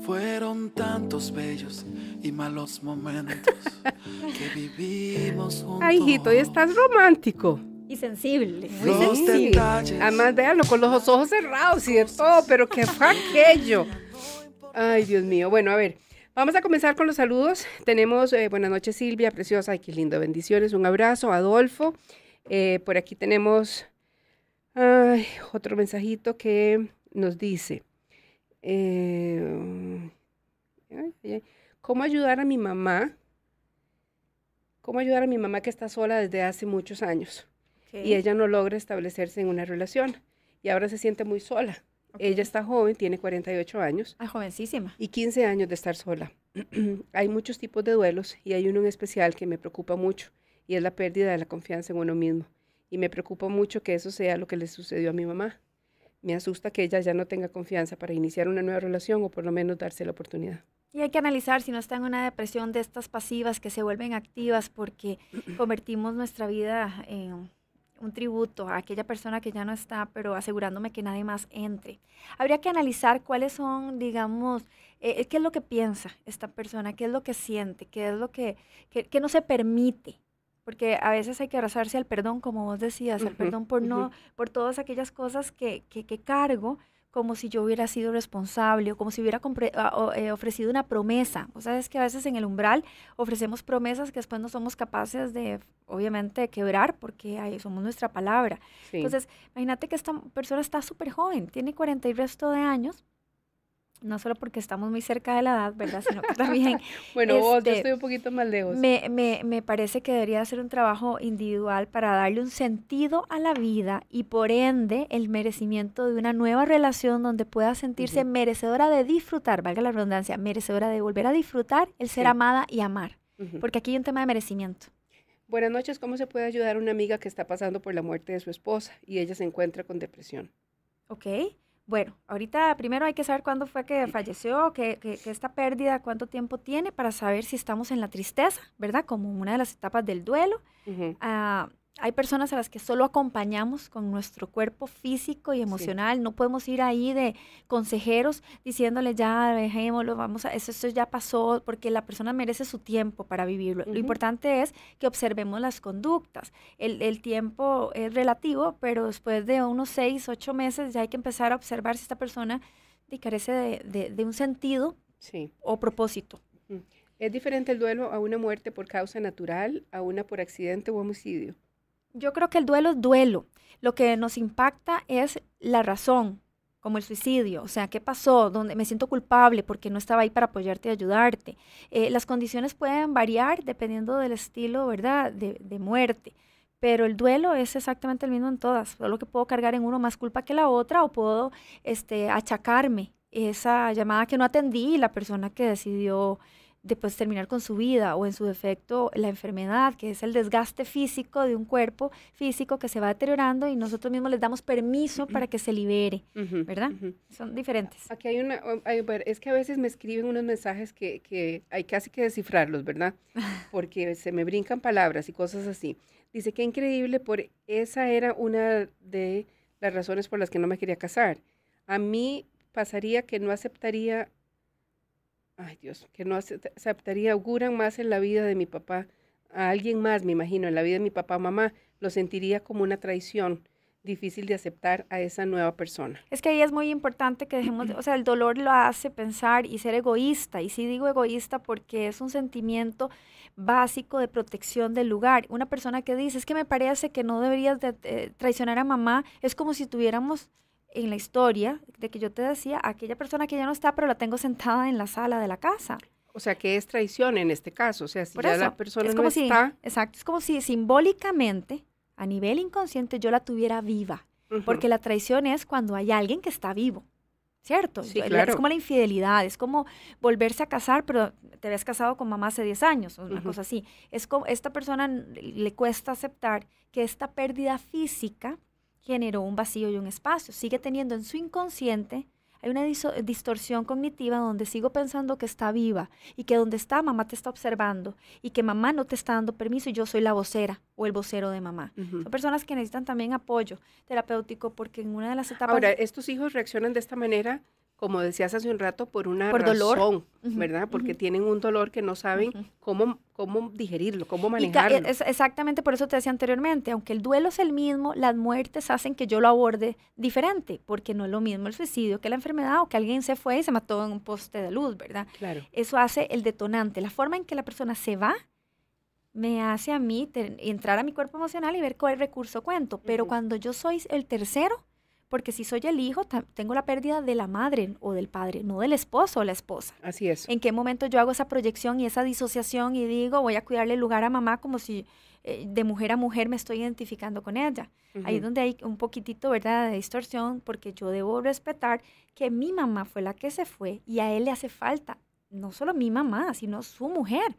Fueron tantos bellos y malos momentos que vivimos juntos. Ay, hijito, y estás romántico. Y sensible, muy sensible. Además, véanlo con los ojos cerrados y de todo, pero qué fue aquello. Ay, Dios mío. Bueno, a ver. Vamos a comenzar con los saludos. Tenemos, eh, buenas noches Silvia, preciosa, ay, qué lindo, bendiciones, un abrazo, Adolfo. Eh, por aquí tenemos otro mensajito que nos dice, eh, ¿cómo ayudar a mi mamá? ¿Cómo ayudar a mi mamá que está sola desde hace muchos años? Y ella no logra establecerse en una relación y ahora se siente muy sola. Ella está joven, tiene 48 años. Ah, jovencísima. Y 15 años de estar sola. hay muchos tipos de duelos y hay uno en especial que me preocupa mucho y es la pérdida de la confianza en uno mismo. Y me preocupa mucho que eso sea lo que le sucedió a mi mamá. Me asusta que ella ya no tenga confianza para iniciar una nueva relación o por lo menos darse la oportunidad. Y hay que analizar si no está en una depresión de estas pasivas que se vuelven activas porque convertimos nuestra vida en un tributo a aquella persona que ya no está, pero asegurándome que nadie más entre. Habría que analizar cuáles son, digamos, eh, eh, qué es lo que piensa esta persona, qué es lo que siente, qué es lo que, que, no se permite. Porque a veces hay que abrazarse al perdón, como vos decías, al perdón por, no, por todas aquellas cosas que, que, que cargo, como si yo hubiera sido responsable o como si hubiera ah, eh, ofrecido una promesa. O sea, es que a veces en el umbral ofrecemos promesas que después no somos capaces de, obviamente, quebrar porque ahí somos nuestra palabra. Entonces, imagínate que esta persona está súper joven, tiene 40 y resto de años no solo porque estamos muy cerca de la edad, ¿verdad? Sino que también... bueno, vos, yo este, estoy un poquito más lejos. Me, parece que debería ser un trabajo individual para darle un sentido a la vida y por ende el merecimiento de una nueva relación donde pueda sentirse merecedora de disfrutar, valga la redundancia, merecedora de volver a disfrutar, el ser amada y amar. Porque aquí hay un tema de merecimiento. Buenas noches, ¿cómo se puede ayudar a una amiga que está pasando por la muerte de su esposa y ella se encuentra con depresión? Ok bueno, ahorita primero hay que saber cuándo fue que falleció, que, esta pérdida, cuánto tiempo tiene para saber si estamos en la tristeza, ¿verdad? Como una de las etapas del duelo hay personas a las que solo acompañamos con nuestro cuerpo físico y emocional. No podemos ir ahí de consejeros diciéndole ya dejémoslo, vamos a eso, esto ya pasó, porque la persona merece su tiempo para vivirlo. Lo importante es que observemos las conductas. El, tiempo es relativo, pero después de unos seis, ocho meses ya hay que empezar a observar si esta persona carece de, un sentido sí. o propósito. ¿Es diferente el duelo a una muerte por causa natural, a una por accidente o homicidio? Yo creo que el duelo es duelo. Lo que nos impacta es la razón, como el suicidio, o sea, ¿qué pasó? ¿Dónde me siento culpable porque no estaba ahí para apoyarte y ayudarte? Eh, las condiciones pueden variar dependiendo del estilo, ¿verdad?, de, muerte, pero el duelo es exactamente el mismo en todas, solo que puedo cargar en uno más culpa que la otra o puedo este, achacarme esa llamada que no atendí y la persona que decidió de pues, terminar con su vida o en su defecto la enfermedad, que es el desgaste físico de un cuerpo físico que se va deteriorando y nosotros mismos les damos permiso para que se libere, ¿verdad? Son diferentes. Aquí hay una, um, es que a veces me escriben unos mensajes que, que hay casi que descifrarlos, ¿verdad? Porque se me brincan palabras y cosas así. Dice que increíble, por esa era una de las razones por las que no me quería casar. A mí pasaría que no aceptaría ay Dios, que no aceptaría, auguran más en la vida de mi papá, a alguien más, me imagino, en la vida de mi papá mamá, lo sentiría como una traición difícil de aceptar a esa nueva persona. Es que ahí es muy importante que dejemos, o sea, el dolor lo hace pensar y ser egoísta. Y sí digo egoísta porque es un sentimiento básico de protección del lugar. Una persona que dice, es que me parece que no deberías eh, traicionar a mamá, es como si tuviéramos en la historia de que yo te decía, aquella persona que ya no está, pero la tengo sentada en la sala de la casa. O sea, que es traición en este caso. O sea, si Por ya eso, la persona es como si, Exacto, es como si simbólicamente, a nivel inconsciente, yo la tuviera viva. Porque la traición es cuando hay alguien que está vivo. ¿Cierto? Es como la infidelidad, es como volverse a casar, pero te habías casado con mamá hace 10 años, una cosa así. Es como esta persona le cuesta aceptar que esta pérdida física generó un vacío y un espacio. Sigue teniendo en su inconsciente, hay una distorsión cognitiva donde sigo pensando que está viva y que donde está mamá te está observando y que mamá no te está dando permiso y yo soy la vocera o el vocero de mamá. Son personas que necesitan también apoyo terapéutico porque en una de las etapas... Ahora, ¿estos hijos reaccionan de esta manera como decías hace un rato, por una razón, ¿verdad? Porque tienen un dolor que no saben cómo, cómo digerirlo, cómo manejarlo. exactamente por eso te decía anteriormente, aunque el duelo es el mismo, las muertes hacen que yo lo aborde diferente, porque no es lo mismo el suicidio que la enfermedad o que alguien se fue y se mató en un poste de luz, ¿verdad? Claro. Eso hace el detonante, la forma en que la persona se va me hace a mí entrar a mi cuerpo emocional y ver cuál recurso cuento, pero cuando yo soy el tercero, porque si soy el hijo, tengo la pérdida de la madre o del padre, no del esposo o la esposa. Así es. ¿En qué momento yo hago esa proyección y esa disociación y digo, voy a cuidarle el lugar a mamá como si eh, de mujer a mujer me estoy identificando con ella? Ahí es donde hay un poquitito, ¿verdad?, de distorsión, porque yo debo respetar que mi mamá fue la que se fue y a él le hace falta, no solo mi mamá, sino su mujer,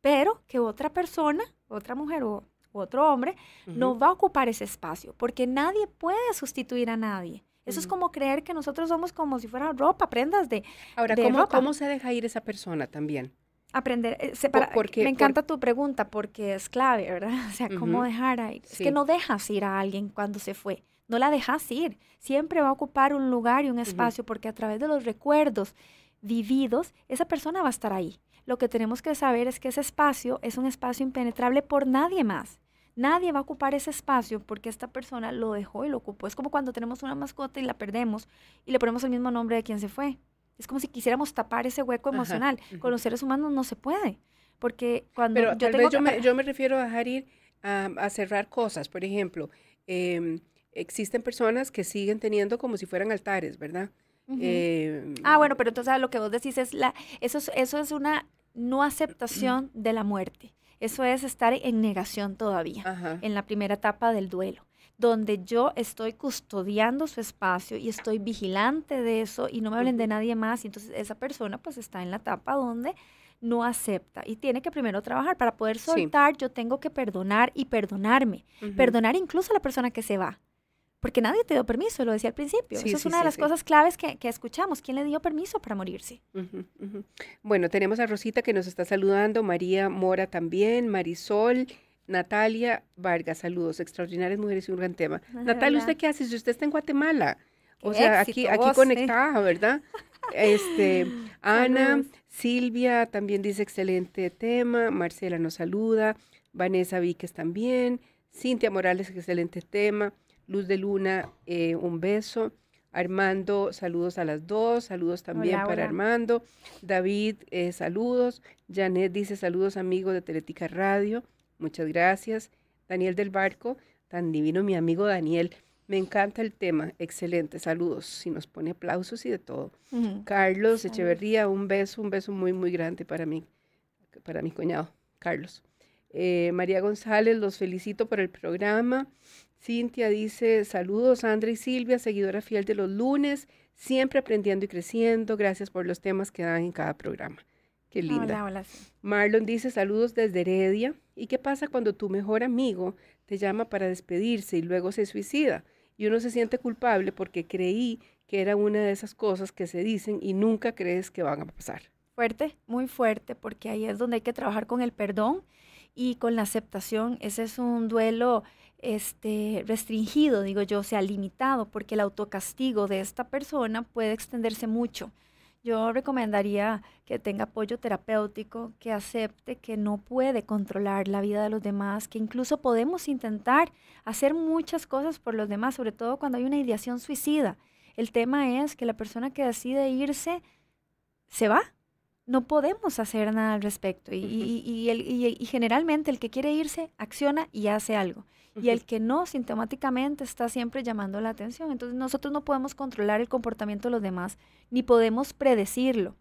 pero que otra persona, otra mujer o u otro hombre, no va a ocupar ese espacio, porque nadie puede sustituir a nadie. Eso es como creer que nosotros somos como si fuera ropa, prendas de. Ahora, ¿cómo, se deja ir esa persona también? Aprender, eh, porque, me encanta tu pregunta porque es clave, ¿verdad? O sea, ¿cómo dejar a ir? Es que no dejas ir a alguien cuando se fue, no la dejas ir, siempre va a ocupar un lugar y un espacio porque a través de los recuerdos vividos, esa persona va a estar ahí. Lo que tenemos que saber es que ese espacio es un espacio impenetrable por nadie más. Nadie va a ocupar ese espacio porque esta persona lo dejó y lo ocupó. Es como cuando tenemos una mascota y la perdemos y le ponemos el mismo nombre de quien se fue. Es como si quisiéramos tapar ese hueco emocional. Con los seres humanos no se puede. Porque cuando yo, me, refiero a dejar ir a, cerrar cosas. Por ejemplo, em, existen personas que siguen teniendo como si fueran altares, ¿verdad? Em, ah, bueno, pero entonces ah, lo que vos decís es la, eso, eso es una no aceptación de la muerte. Eso es estar en negación todavía, en la primera etapa del duelo donde yo estoy custodiando su espacio y estoy vigilante de eso y no me hablen de nadie más. Y entonces esa persona pues está en la etapa donde no acepta y tiene que primero trabajar. Para poder soltar yo tengo que perdonar y perdonarme. Perdonar incluso a la persona que se va porque nadie te dio permiso, lo decía al principio. Eso es una de las cosas claves que, escuchamos. ¿Quién le dio permiso para morirse? Bueno, tenemos a Rosita que nos está saludando, María Mora también, Marisol. Natalia Vargas, saludos, extraordinarias mujeres y un gran tema. Natalia, ¿usted qué hace? Si usted está en Guatemala, o sea, aquí, aquí conectada, ¿verdad? Este, Ana, Silvia también dice excelente tema, Marcela nos saluda, Vanessa Víquez también, Cintia Morales, excelente tema. Luz de Luna, eh, un beso. Armando, saludos a las dos, saludos también para Armando. David, eh, saludos. Janet dice saludos amigos de Teletica Radio, muchas gracias. Daniel del Barco, tan divino mi amigo Daniel. Me encanta el tema, excelente, saludos. Si nos pone aplausos y de todo. Carlos Echeverría, un beso, un beso muy, muy grande para mí, para mi cuñado, Carlos. Eh, María González, los felicito por el programa. Cintia dice, saludos Andrea y Silvia, seguidora fiel de los lunes, siempre aprendiendo y creciendo, gracias por los temas que dan en cada programa. Qué linda. Marlon dice, saludos desde Heredia. ¿Y qué pasa cuando tu mejor amigo te llama para despedirse y luego se suicida? Y uno se siente culpable porque creí que era una de esas cosas que se dicen y nunca crees que van a pasar. Fuerte, muy fuerte, porque ahí es donde hay que trabajar con el perdón y con la aceptación. Ese es un duelo este, restringido, digo yo, sea, limitado, porque el autocastigo de esta persona puede extenderse mucho. Yo recomendaría que tenga apoyo terapéutico, que acepte que no puede controlar la vida de los demás, que incluso podemos intentar hacer muchas cosas por los demás, sobre todo cuando hay una ideación suicida. El tema es que la persona que decide irse se va, no podemos hacer nada al respecto. Y, el, generalmente el que quiere irse acciona y hace algo. Y el que no, sintomáticamente, está siempre llamando la atención. Entonces nosotros no podemos controlar el comportamiento de los demás, ni podemos predecirlo.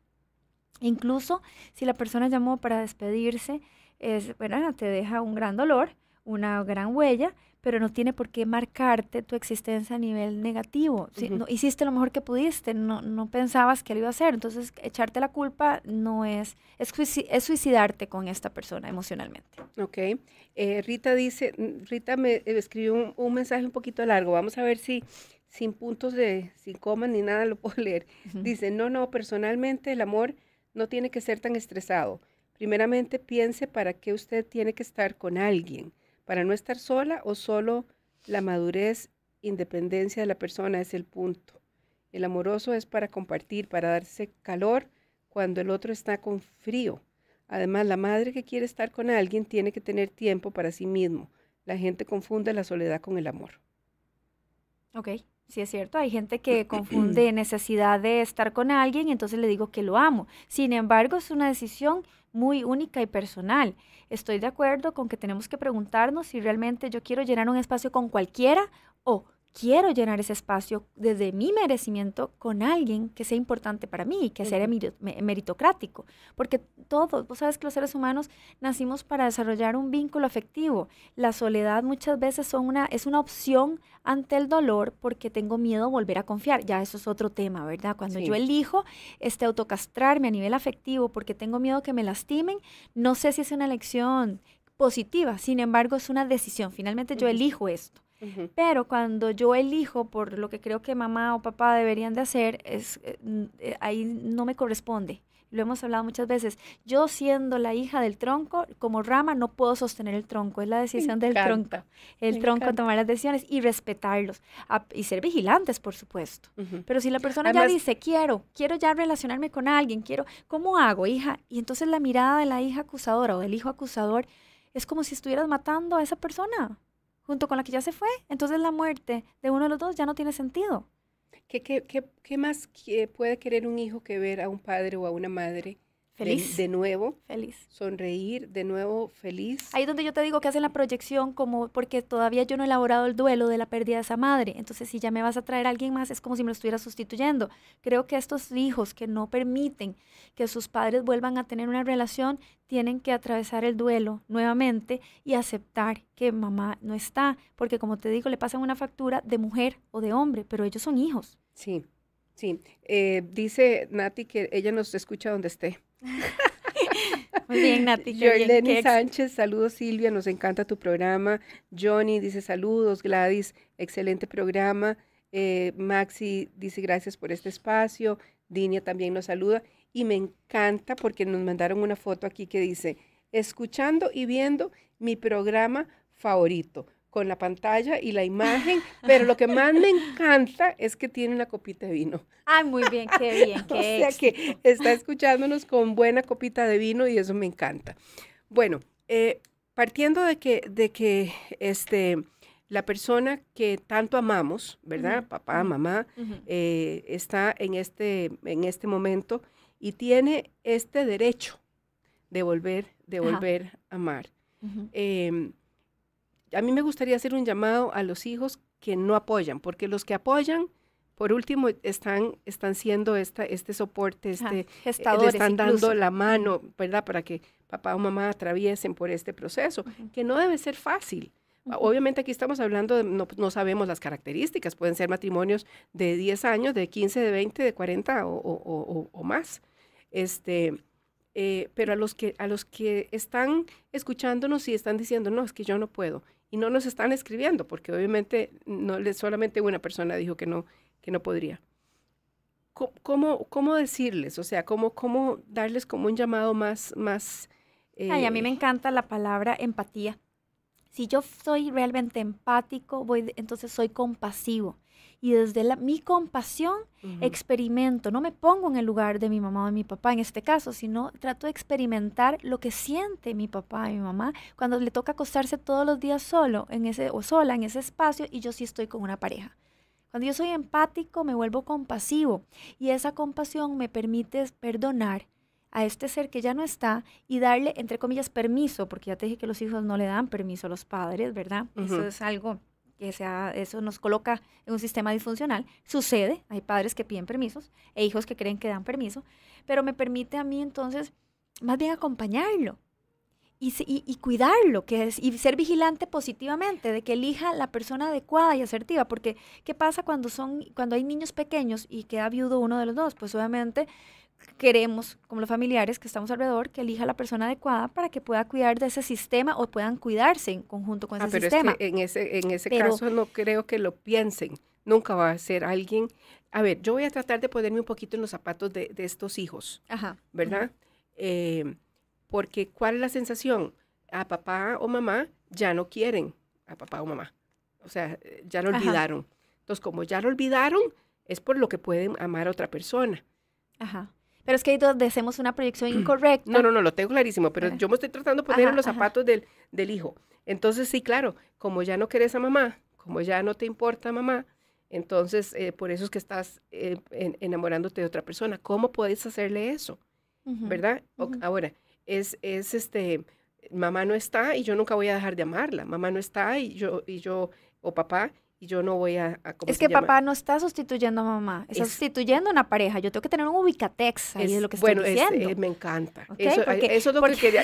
Incluso si la persona llamó para despedirse, es, te deja un gran dolor, una gran huella, pero no tiene por qué marcarte tu existencia a nivel negativo. hiciste lo mejor que pudiste, no, no pensabas que lo iba a hacer. Entonces, echarte la culpa no es, es, suicidarte con esta persona emocionalmente. Ok. Eh, Rita dice, mm, Rita me eh, escribió un, mensaje un poquito largo. Vamos a ver si sin puntos de, sin comas ni nada lo puedo leer. Dice, no, no, personalmente el amor no tiene que ser tan estresado. Primeramente piense para qué usted tiene que estar con alguien para no estar sola o solo la madurez, independencia de la persona es el punto. El amoroso es para compartir, para darse calor cuando el otro está con frío. Además, la madre que quiere estar con alguien tiene que tener tiempo para sí mismo. La gente confunde la soledad con el amor. Ok. Sí, es cierto. Hay gente que confunde necesidad de estar con alguien y entonces le digo que lo amo. Sin embargo, es una decisión muy única y personal. Estoy de acuerdo con que tenemos que preguntarnos si realmente yo quiero llenar un espacio con cualquiera o quiero llenar ese espacio desde mi merecimiento con alguien que sea importante para mí que sea meritocrático. Porque todos, vos sabes que los seres humanos nacimos para desarrollar un vínculo afectivo. La soledad muchas veces son una, es una opción ante el dolor porque tengo miedo a volver a confiar. Ya eso es otro tema, ¿verdad? Cuando yo elijo este, autocastrarme a nivel afectivo porque tengo miedo que me lastimen, no sé si es una elección positiva, sin embargo es una decisión. Finalmente yo elijo esto. Pero cuando yo elijo por lo que creo que mamá o papá deberían de hacer, es, eh, eh, ahí no me corresponde. Lo hemos hablado muchas veces. Yo siendo la hija del tronco, como rama no puedo sostener el tronco. Es la decisión del tronco. El tronco tomar las decisiones y respetarlos. y ser vigilantes, por supuesto. Pero si la persona ya dice, quiero, quiero ya relacionarme con alguien, quiero, ¿cómo hago, hija? Y entonces la mirada de la hija acusadora o del hijo acusador es como si estuvieras matando a esa persona junto con la que ya se fue. Entonces la muerte de uno de los dos ya no tiene sentido. ¿Qué, qué, qué, qué más puede querer un hijo que ver a un padre o a una madre Feliz. De, nuevo. Feliz. Sonreír, de nuevo feliz. Ahí es donde yo te digo que hacen la proyección como porque todavía yo no he elaborado el duelo de la pérdida de esa madre. Entonces, si ya me vas a traer a alguien más, es como si me lo estuviera sustituyendo. Creo que estos hijos que no permiten que sus padres vuelvan a tener una relación, tienen que atravesar el duelo nuevamente y aceptar que mamá no está. Porque como te digo, le pasan una factura de mujer o de hombre, pero ellos son hijos. Sí, sí. Eh, dice Nati que ella nos escucha donde esté. Muy bien, Nati. Sánchez, saludos Silvia, nos encanta tu programa. Johnny dice saludos, Gladys, excelente programa. Eh, Maxi dice gracias por este espacio. Dinia también nos saluda. Y me encanta porque nos mandaron una foto aquí que dice, escuchando y viendo mi programa favorito con la pantalla y la imagen, pero lo que más me encanta es que tiene una copita de vino. Ay, muy bien, qué bien, qué O sea que está escuchándonos con buena copita de vino y eso me encanta. Bueno, eh, partiendo de que, de que este, la persona que tanto amamos, ¿verdad? Papá, mamá, eh, está en este, en este momento y tiene este derecho de volver, de volver a amar a mí me gustaría hacer un llamado a los hijos que no apoyan, porque los que apoyan, por último, e-, están, están siendo este soporte, este, eh, están dando la mano, ¿verdad? Para que papá o mamá atraviesen por este proceso, que no debe ser fácil. Obviamente aquí estamos hablando, de, no, sabemos las características, pueden ser matrimonios de 10 años, de 15, de 20, de 40 o, más. Este, eh, pero a los, que, a los que están escuchándonos y están diciendo, no, es que yo no puedo, y no nos están escribiendo, porque obviamente no solamente una persona dijo que no, que no podría. ¿Cómo, cómo decirles? O sea, ¿cómo, cómo darles como un llamado más... más a mí eh, me encanta la palabra empatía. Si yo soy realmente empático, voy, entonces soy compasivo y desde mi compasión experimento, no me pongo en el lugar de mi mamá o de mi papá en este caso, sino trato de experimentar lo que siente mi papá y mi mamá cuando le toca acostarse todos los días solo en ese, o sola en ese espacio y yo sí estoy con una pareja. Cuando yo soy empático me vuelvo compasivo y esa compasión me permite perdonar a este ser que ya no está y darle, entre comillas, permiso, porque ya te dije que los hijos no le dan permiso a los padres, ¿verdad? Eso es algo que sea, eso nos coloca en un sistema disfuncional. Sucede, hay padres que piden permisos e hijos que creen que dan permiso, pero me permite a mí entonces más bien acompañarlo y, y, cuidarlo, que es, y ser vigilante positivamente de que elija la persona adecuada y asertiva, porque ¿qué pasa cuando, son, cuando hay niños pequeños y queda viudo uno de los dos? Pues obviamente queremos, como los familiares que estamos alrededor, que elija la persona adecuada para que pueda cuidar de ese sistema o puedan cuidarse en conjunto con ah, ese pero en ese, en ese caso no creo que lo piensen. Nunca va a ser alguien. A ver, yo voy a tratar de ponerme un poquito en los zapatos de, estos hijos, ajá, ¿verdad? Eh, porque ¿cuál es la sensación? A papá o mamá ya no quieren a papá o mamá. O sea, ya lo olvidaron. Entonces, como ya lo olvidaron, es por lo que pueden amar a otra persona. Ajá. Pero es que ahí donde una proyección mm. incorrecta. No, no, no, lo tengo clarísimo, pero yo me estoy tratando de poner en los zapatos del, del, hijo. Entonces, sí, claro, como ya no querés a mamá, como ya no te importa mamá, entonces eh, por eso es que estás eh, enamorándote de otra persona. ¿Cómo puedes hacerle eso? ¿Verdad? Ahora, es, es este, mamá no está y yo nunca voy a dejar de amarla. Mamá no está y yo, y yo o papá y yo no voy a... es que papá no está sustituyendo a mamá, está sustituyendo a una pareja. Yo tengo que tener un ubicatex, ahí es, lo que estoy bueno, es, Bueno, eh, me encanta. Eso, porque, es lo que quería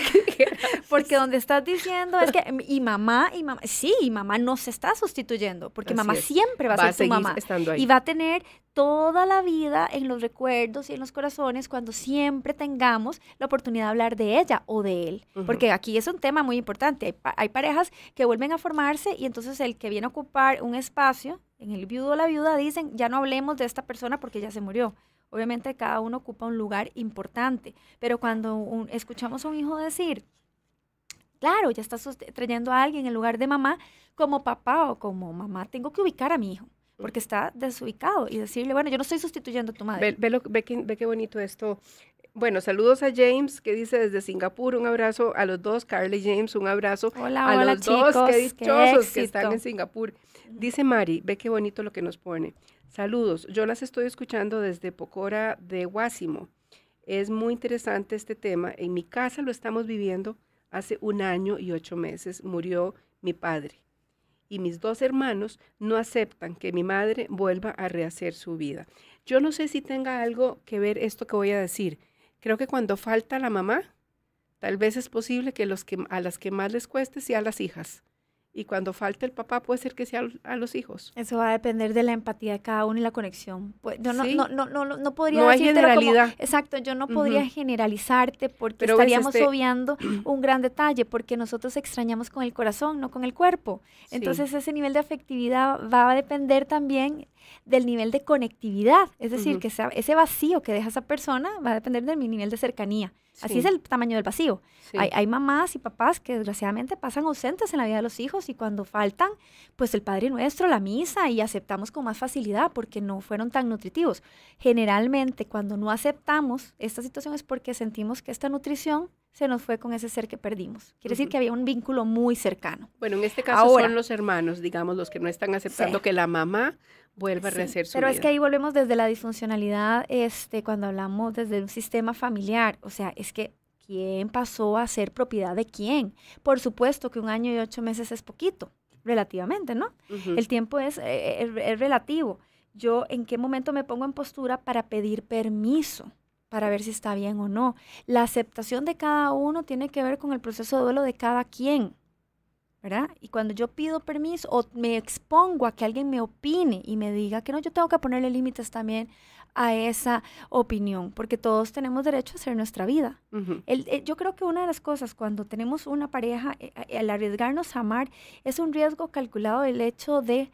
Porque donde estás diciendo es que y mamá, y mamá, sí, y mamá no se está sustituyendo, porque mamá siempre va, a ser tu mamá. Y va a tener toda la vida en los recuerdos y en los corazones cuando siempre tengamos la oportunidad de hablar de ella o de él. Porque aquí es un tema muy importante. Hay, hay parejas que vuelven a formarse y entonces el que viene a ocupar un espacio, en el viudo o la viuda, dicen, ya no hablemos de esta persona porque ya se murió. Obviamente cada uno ocupa un lugar importante, pero cuando escuchamos a un hijo decir, claro, ya estás trayendo a alguien en lugar de mamá, como papá o como mamá, tengo que ubicar a mi hijo porque está desubicado y decirle, bueno, yo no estoy sustituyendo a tu madre. Ve, ve, qué bonito esto. Bueno, saludos a James, que dice desde Singapur, un abrazo a los dos, Carly James, un abrazo hola, a hola, los dos, qué dichosos que están en Singapur. Dice Mari, ve qué bonito lo que nos pone. Saludos, yo las estoy escuchando desde Pocora de Guásimo. Es muy interesante este tema. En mi casa lo estamos viviendo. Hace un año y ocho meses murió mi padre y mis dos hermanos no aceptan que mi madre vuelva a rehacer su vida. Yo no sé si tenga algo que ver esto que voy a decir. Creo que cuando falta la mamá, tal vez es posible que, los que a las que más les cueste sea a las hijas y cuando falte el papá puede ser que sea a los hijos. Eso va a depender de la empatía de cada uno y la conexión. Pues, no, no, no, no, no, podría exacto, yo no podría generalizarte porque estaríamos obviando un gran detalle, porque nosotros extrañamos con el corazón, no con el cuerpo. Entonces ese nivel de afectividad va a depender también del nivel de conectividad, es decir, que ese vacío que deja esa persona va a depender de mi nivel de cercanía. Así es el tamaño del vacío. Hay, mamás y papás que desgraciadamente pasan ausentes en la vida de los hijos y cuando faltan, pues el Padre Nuestro, la misa y aceptamos con más facilidad porque no fueron tan nutritivos. Generalmente cuando no aceptamos esta situación es porque sentimos que esta nutrición se nos fue con ese ser que perdimos. Quiere decir que había un vínculo muy cercano. Bueno, en este caso son los hermanos, digamos, los que no están aceptando que la mamá a pero es que ahí volvemos desde la disfuncionalidad, este, cuando hablamos desde un sistema familiar, o sea, es que ¿quién pasó a ser propiedad de quién? Por supuesto que un año y ocho meses es poquito, relativamente, ¿no? El tiempo eh, eh, es, es relativo. Yo en qué momento me pongo en postura para pedir permiso para ver si está bien o no. La aceptación de cada uno tiene que ver con el proceso de duelo de cada quien. ¿verdad? Y cuando yo pido permiso o me expongo a que alguien me opine y me diga que no, yo tengo que ponerle límites también a esa opinión, porque todos tenemos derecho a hacer nuestra vida. Eh, yo creo que una de las cosas cuando tenemos una pareja, al eh, eh, arriesgarnos a amar, es un riesgo calculado el hecho de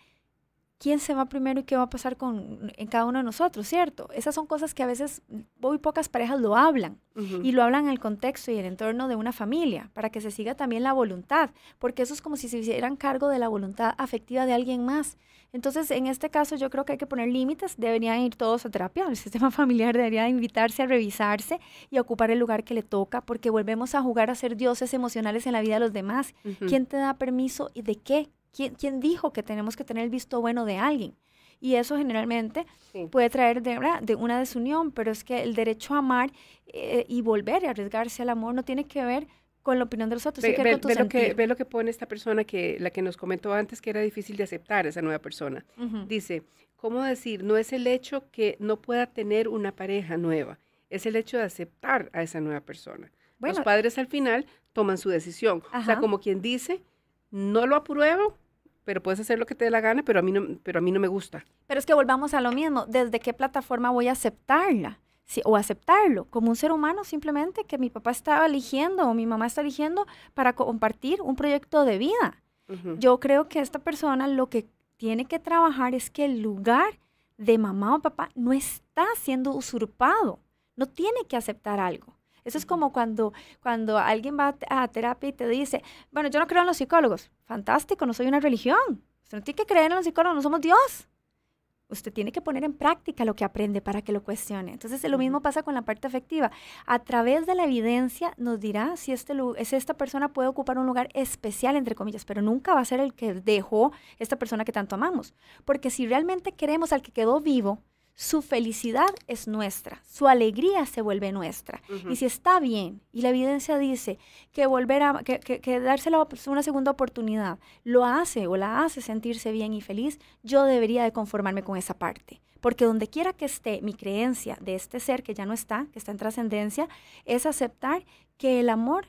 quién se va primero y qué va a pasar con, en cada uno de nosotros, ¿cierto? Esas son cosas que a veces muy pocas parejas lo hablan y lo hablan en el contexto y el entorno de una familia para que se siga también la voluntad, porque eso es como si se hicieran cargo de la voluntad afectiva de alguien más. Entonces, en este caso yo creo que hay que poner límites, deberían ir todos a terapia, el sistema familiar debería invitarse a revisarse y a ocupar el lugar que le toca, porque volvemos a jugar a ser dioses emocionales en la vida de los demás. ¿Quién te da permiso y de qué? ¿Quién, ¿Quién, dijo que tenemos que tener el visto bueno de alguien? Y eso generalmente puede traer de, de, una desunión, pero es que el derecho a amar eh, y volver a arriesgarse al amor no tiene que ver con la opinión de los otros. Ve, lo que, ve, lo que, pone esta persona, que la que nos comentó antes, que era difícil de aceptar esa nueva persona. Dice, ¿cómo decir? No es el hecho que no pueda tener una pareja nueva, es el hecho de aceptar a esa nueva persona. los padres al final toman su decisión. O sea, como quien dice, no lo apruebo, pero puedes hacer lo que te dé la gana, pero a mí no, pero a mí no me gusta. Pero es que volvamos a lo mismo, ¿desde qué plataforma voy a aceptarla? Sí, o aceptarlo como un ser humano simplemente que mi papá estaba eligiendo o mi mamá está eligiendo para compartir un proyecto de vida. Yo creo que esta persona lo que tiene que trabajar es que el lugar de mamá o papá no está siendo usurpado, no tiene que aceptar algo. Eso es como cuando, cuando alguien va a terapia y te dice, bueno, yo no creo en los psicólogos fantástico, no soy una religión. Usted no tiene que creer en los psicólogos, no somos Dios. Usted tiene que poner en práctica lo que aprende para que lo cuestione. Entonces, lo mismo pasa con la parte afectiva. A través de la evidencia nos dirá si, este, si esta persona puede ocupar un lugar especial, entre comillas, pero nunca va a ser el que dejó esta persona que tanto amamos. Porque si realmente queremos al que quedó vivo, su felicidad es nuestra, su alegría se vuelve nuestra. Y si está bien, y la evidencia dice que volver a, que, darse una segunda oportunidad lo hace o la hace sentirse bien y feliz, yo debería de conformarme con esa parte. Porque donde quiera que esté mi creencia de este ser que ya no está, que está en trascendencia, es aceptar que el amor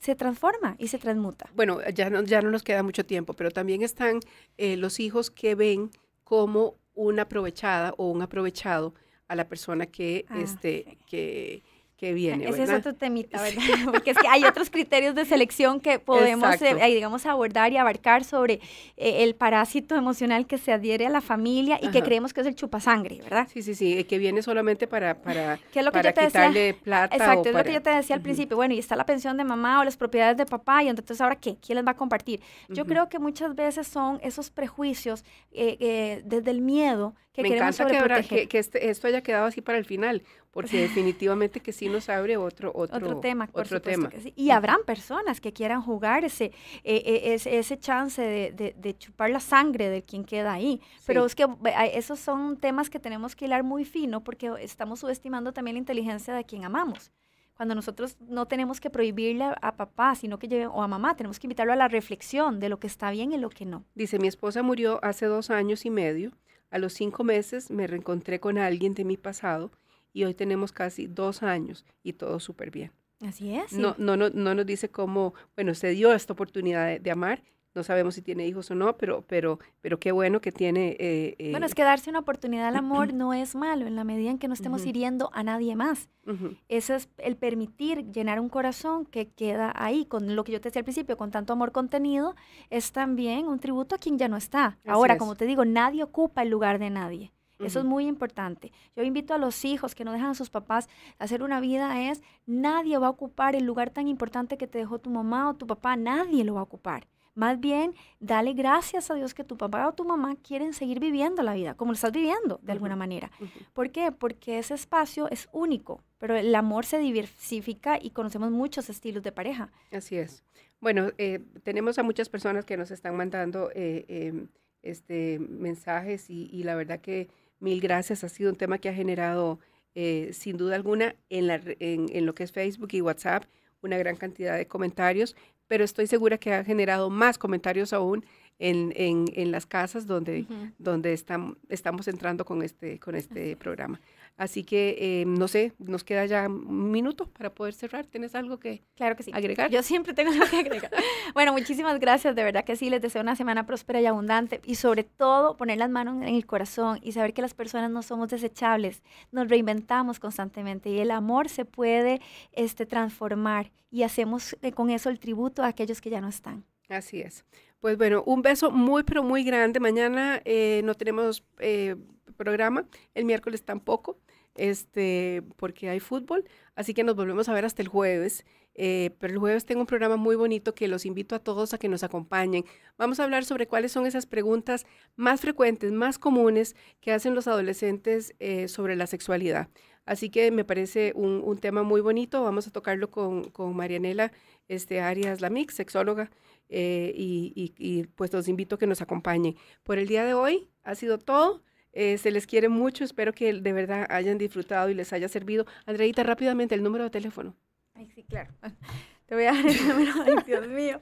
se transforma y se transmuta. Bueno, ya no, ya no nos queda mucho tiempo, pero también están eh, los hijos que ven cómo una aprovechada o un aprovechado a la persona que, ah, este, que, que viene. Ese es otro temita, ¿verdad? Porque es hay otros criterios de selección que podemos, eh, digamos, abordar y abarcar sobre eh, el parásito emocional que se adhiere a la familia y que creemos que es el chupasangre, ¿verdad? Sí, sí, sí, eh, que viene solamente para, para, quitarle decía? plata. Exacto, es lo que yo te decía al principio. Bueno, y está la pensión de mamá o las propiedades de papá, y entonces ahora qué, ¿quién les va a compartir? Yo creo que muchas veces son esos prejuicios desde el miedo me encanta que, que, este, esto haya quedado así para el final, porque definitivamente que sí nos abre otro, otro, otro tema. Y habrán personas que quieran jugar ese, e, e, ese, chance de, de, chupar la sangre de quien queda ahí. Pero es que esos son temas que tenemos que hilar muy fino porque estamos subestimando también la inteligencia de quien amamos cuando nosotros no tenemos que prohibirle a, papá, sino que lleve, o a mamá, tenemos que invitarlo a la reflexión de lo que está bien y lo que no. Dice, mi esposa murió hace dos años y medio a los cinco meses me reencontré con alguien de mi pasado y hoy tenemos casi dos años y todo súper bien. Así es. No, no, no, no, nos dice cómo, bueno, se dio esta oportunidad de amar no sabemos si tiene hijos o no, pero, pero, pero qué bueno que tiene... Eh, bueno, es eh, que darse una oportunidad al amor no es malo en la medida en que no estemos hiriendo a nadie más. eso Ese es el permitir llenar un corazón que queda ahí, con lo que yo te decía al principio, con tanto amor contenido, es también un tributo a quien ya no está. Ahora, como te digo, nadie ocupa el lugar de nadie. Eso es muy importante. Yo invito a los hijos que no dejan a sus papás hacer una vida es, nadie va a ocupar el lugar tan importante que te dejó tu mamá o tu papá, nadie lo va a ocupar. Más bien, dale gracias a Dios que tu papá o tu mamá quieren seguir viviendo la vida, como lo estás viviendo de alguna manera. ¿Por qué? Porque ese espacio es único, pero el amor se diversifica y conocemos muchos estilos de pareja. Así es. Bueno, eh, tenemos a muchas personas que nos están mandando eh, em, este, mensajes y, la verdad que mil gracias. Ha sido un tema que ha generado, eh, sin duda alguna, en, en lo que es Facebook y WhatsApp, una gran cantidad de comentarios, pero estoy segura que ha generado más comentarios aún en, en, las casas donde, donde estamos entrando con este, con este programa. Así que, eh, no sé, nos queda ya un minuto para poder cerrar. ¿Tienes algo que, claro que sí. agregar? Yo siempre tengo algo que agregar. bueno, muchísimas gracias, de verdad que sí. Les deseo una semana próspera y abundante y sobre todo poner las manos en el corazón y saber que las personas no somos desechables, nos reinventamos constantemente y el amor se puede este, transformar y hacemos eh, con eso el tributo a aquellos que ya no están. Así es. Pues bueno, un beso muy, pero muy grande. Mañana eh, no tenemos eh, programa, el miércoles tampoco, este, porque hay fútbol, así que nos volvemos a ver hasta el jueves. Eh, pero el jueves tengo un programa muy bonito que los invito a todos a que nos acompañen. Vamos a hablar sobre cuáles son esas preguntas más frecuentes, más comunes que hacen los adolescentes sobre la sexualidad. Así que me parece un, tema muy bonito. Vamos a tocarlo con, Marianela este, Arias Lamix, sexóloga. Eh, y, pues los invito a que nos acompañen. Por el día de hoy ha sido todo. Eh, se les quiere mucho, espero que de verdad hayan disfrutado y les haya servido. Andreita, rápidamente el número de teléfono. Ay, sí, claro. Te voy a dar el número, ay Dios mío,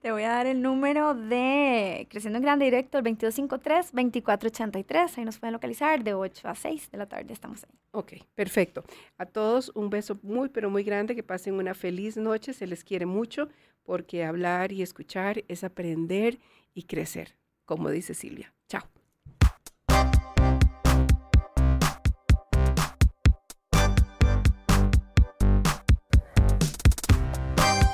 te voy a dar el número de Creciendo en Grande Directo, el 2253-2483. Ahí nos pueden localizar de 8 a 6 de la tarde, estamos ahí. Ok, perfecto. A todos un beso muy, pero muy grande, que pasen una feliz noche, se les quiere mucho, porque hablar y escuchar es aprender y crecer, como dice Silvia. Chao.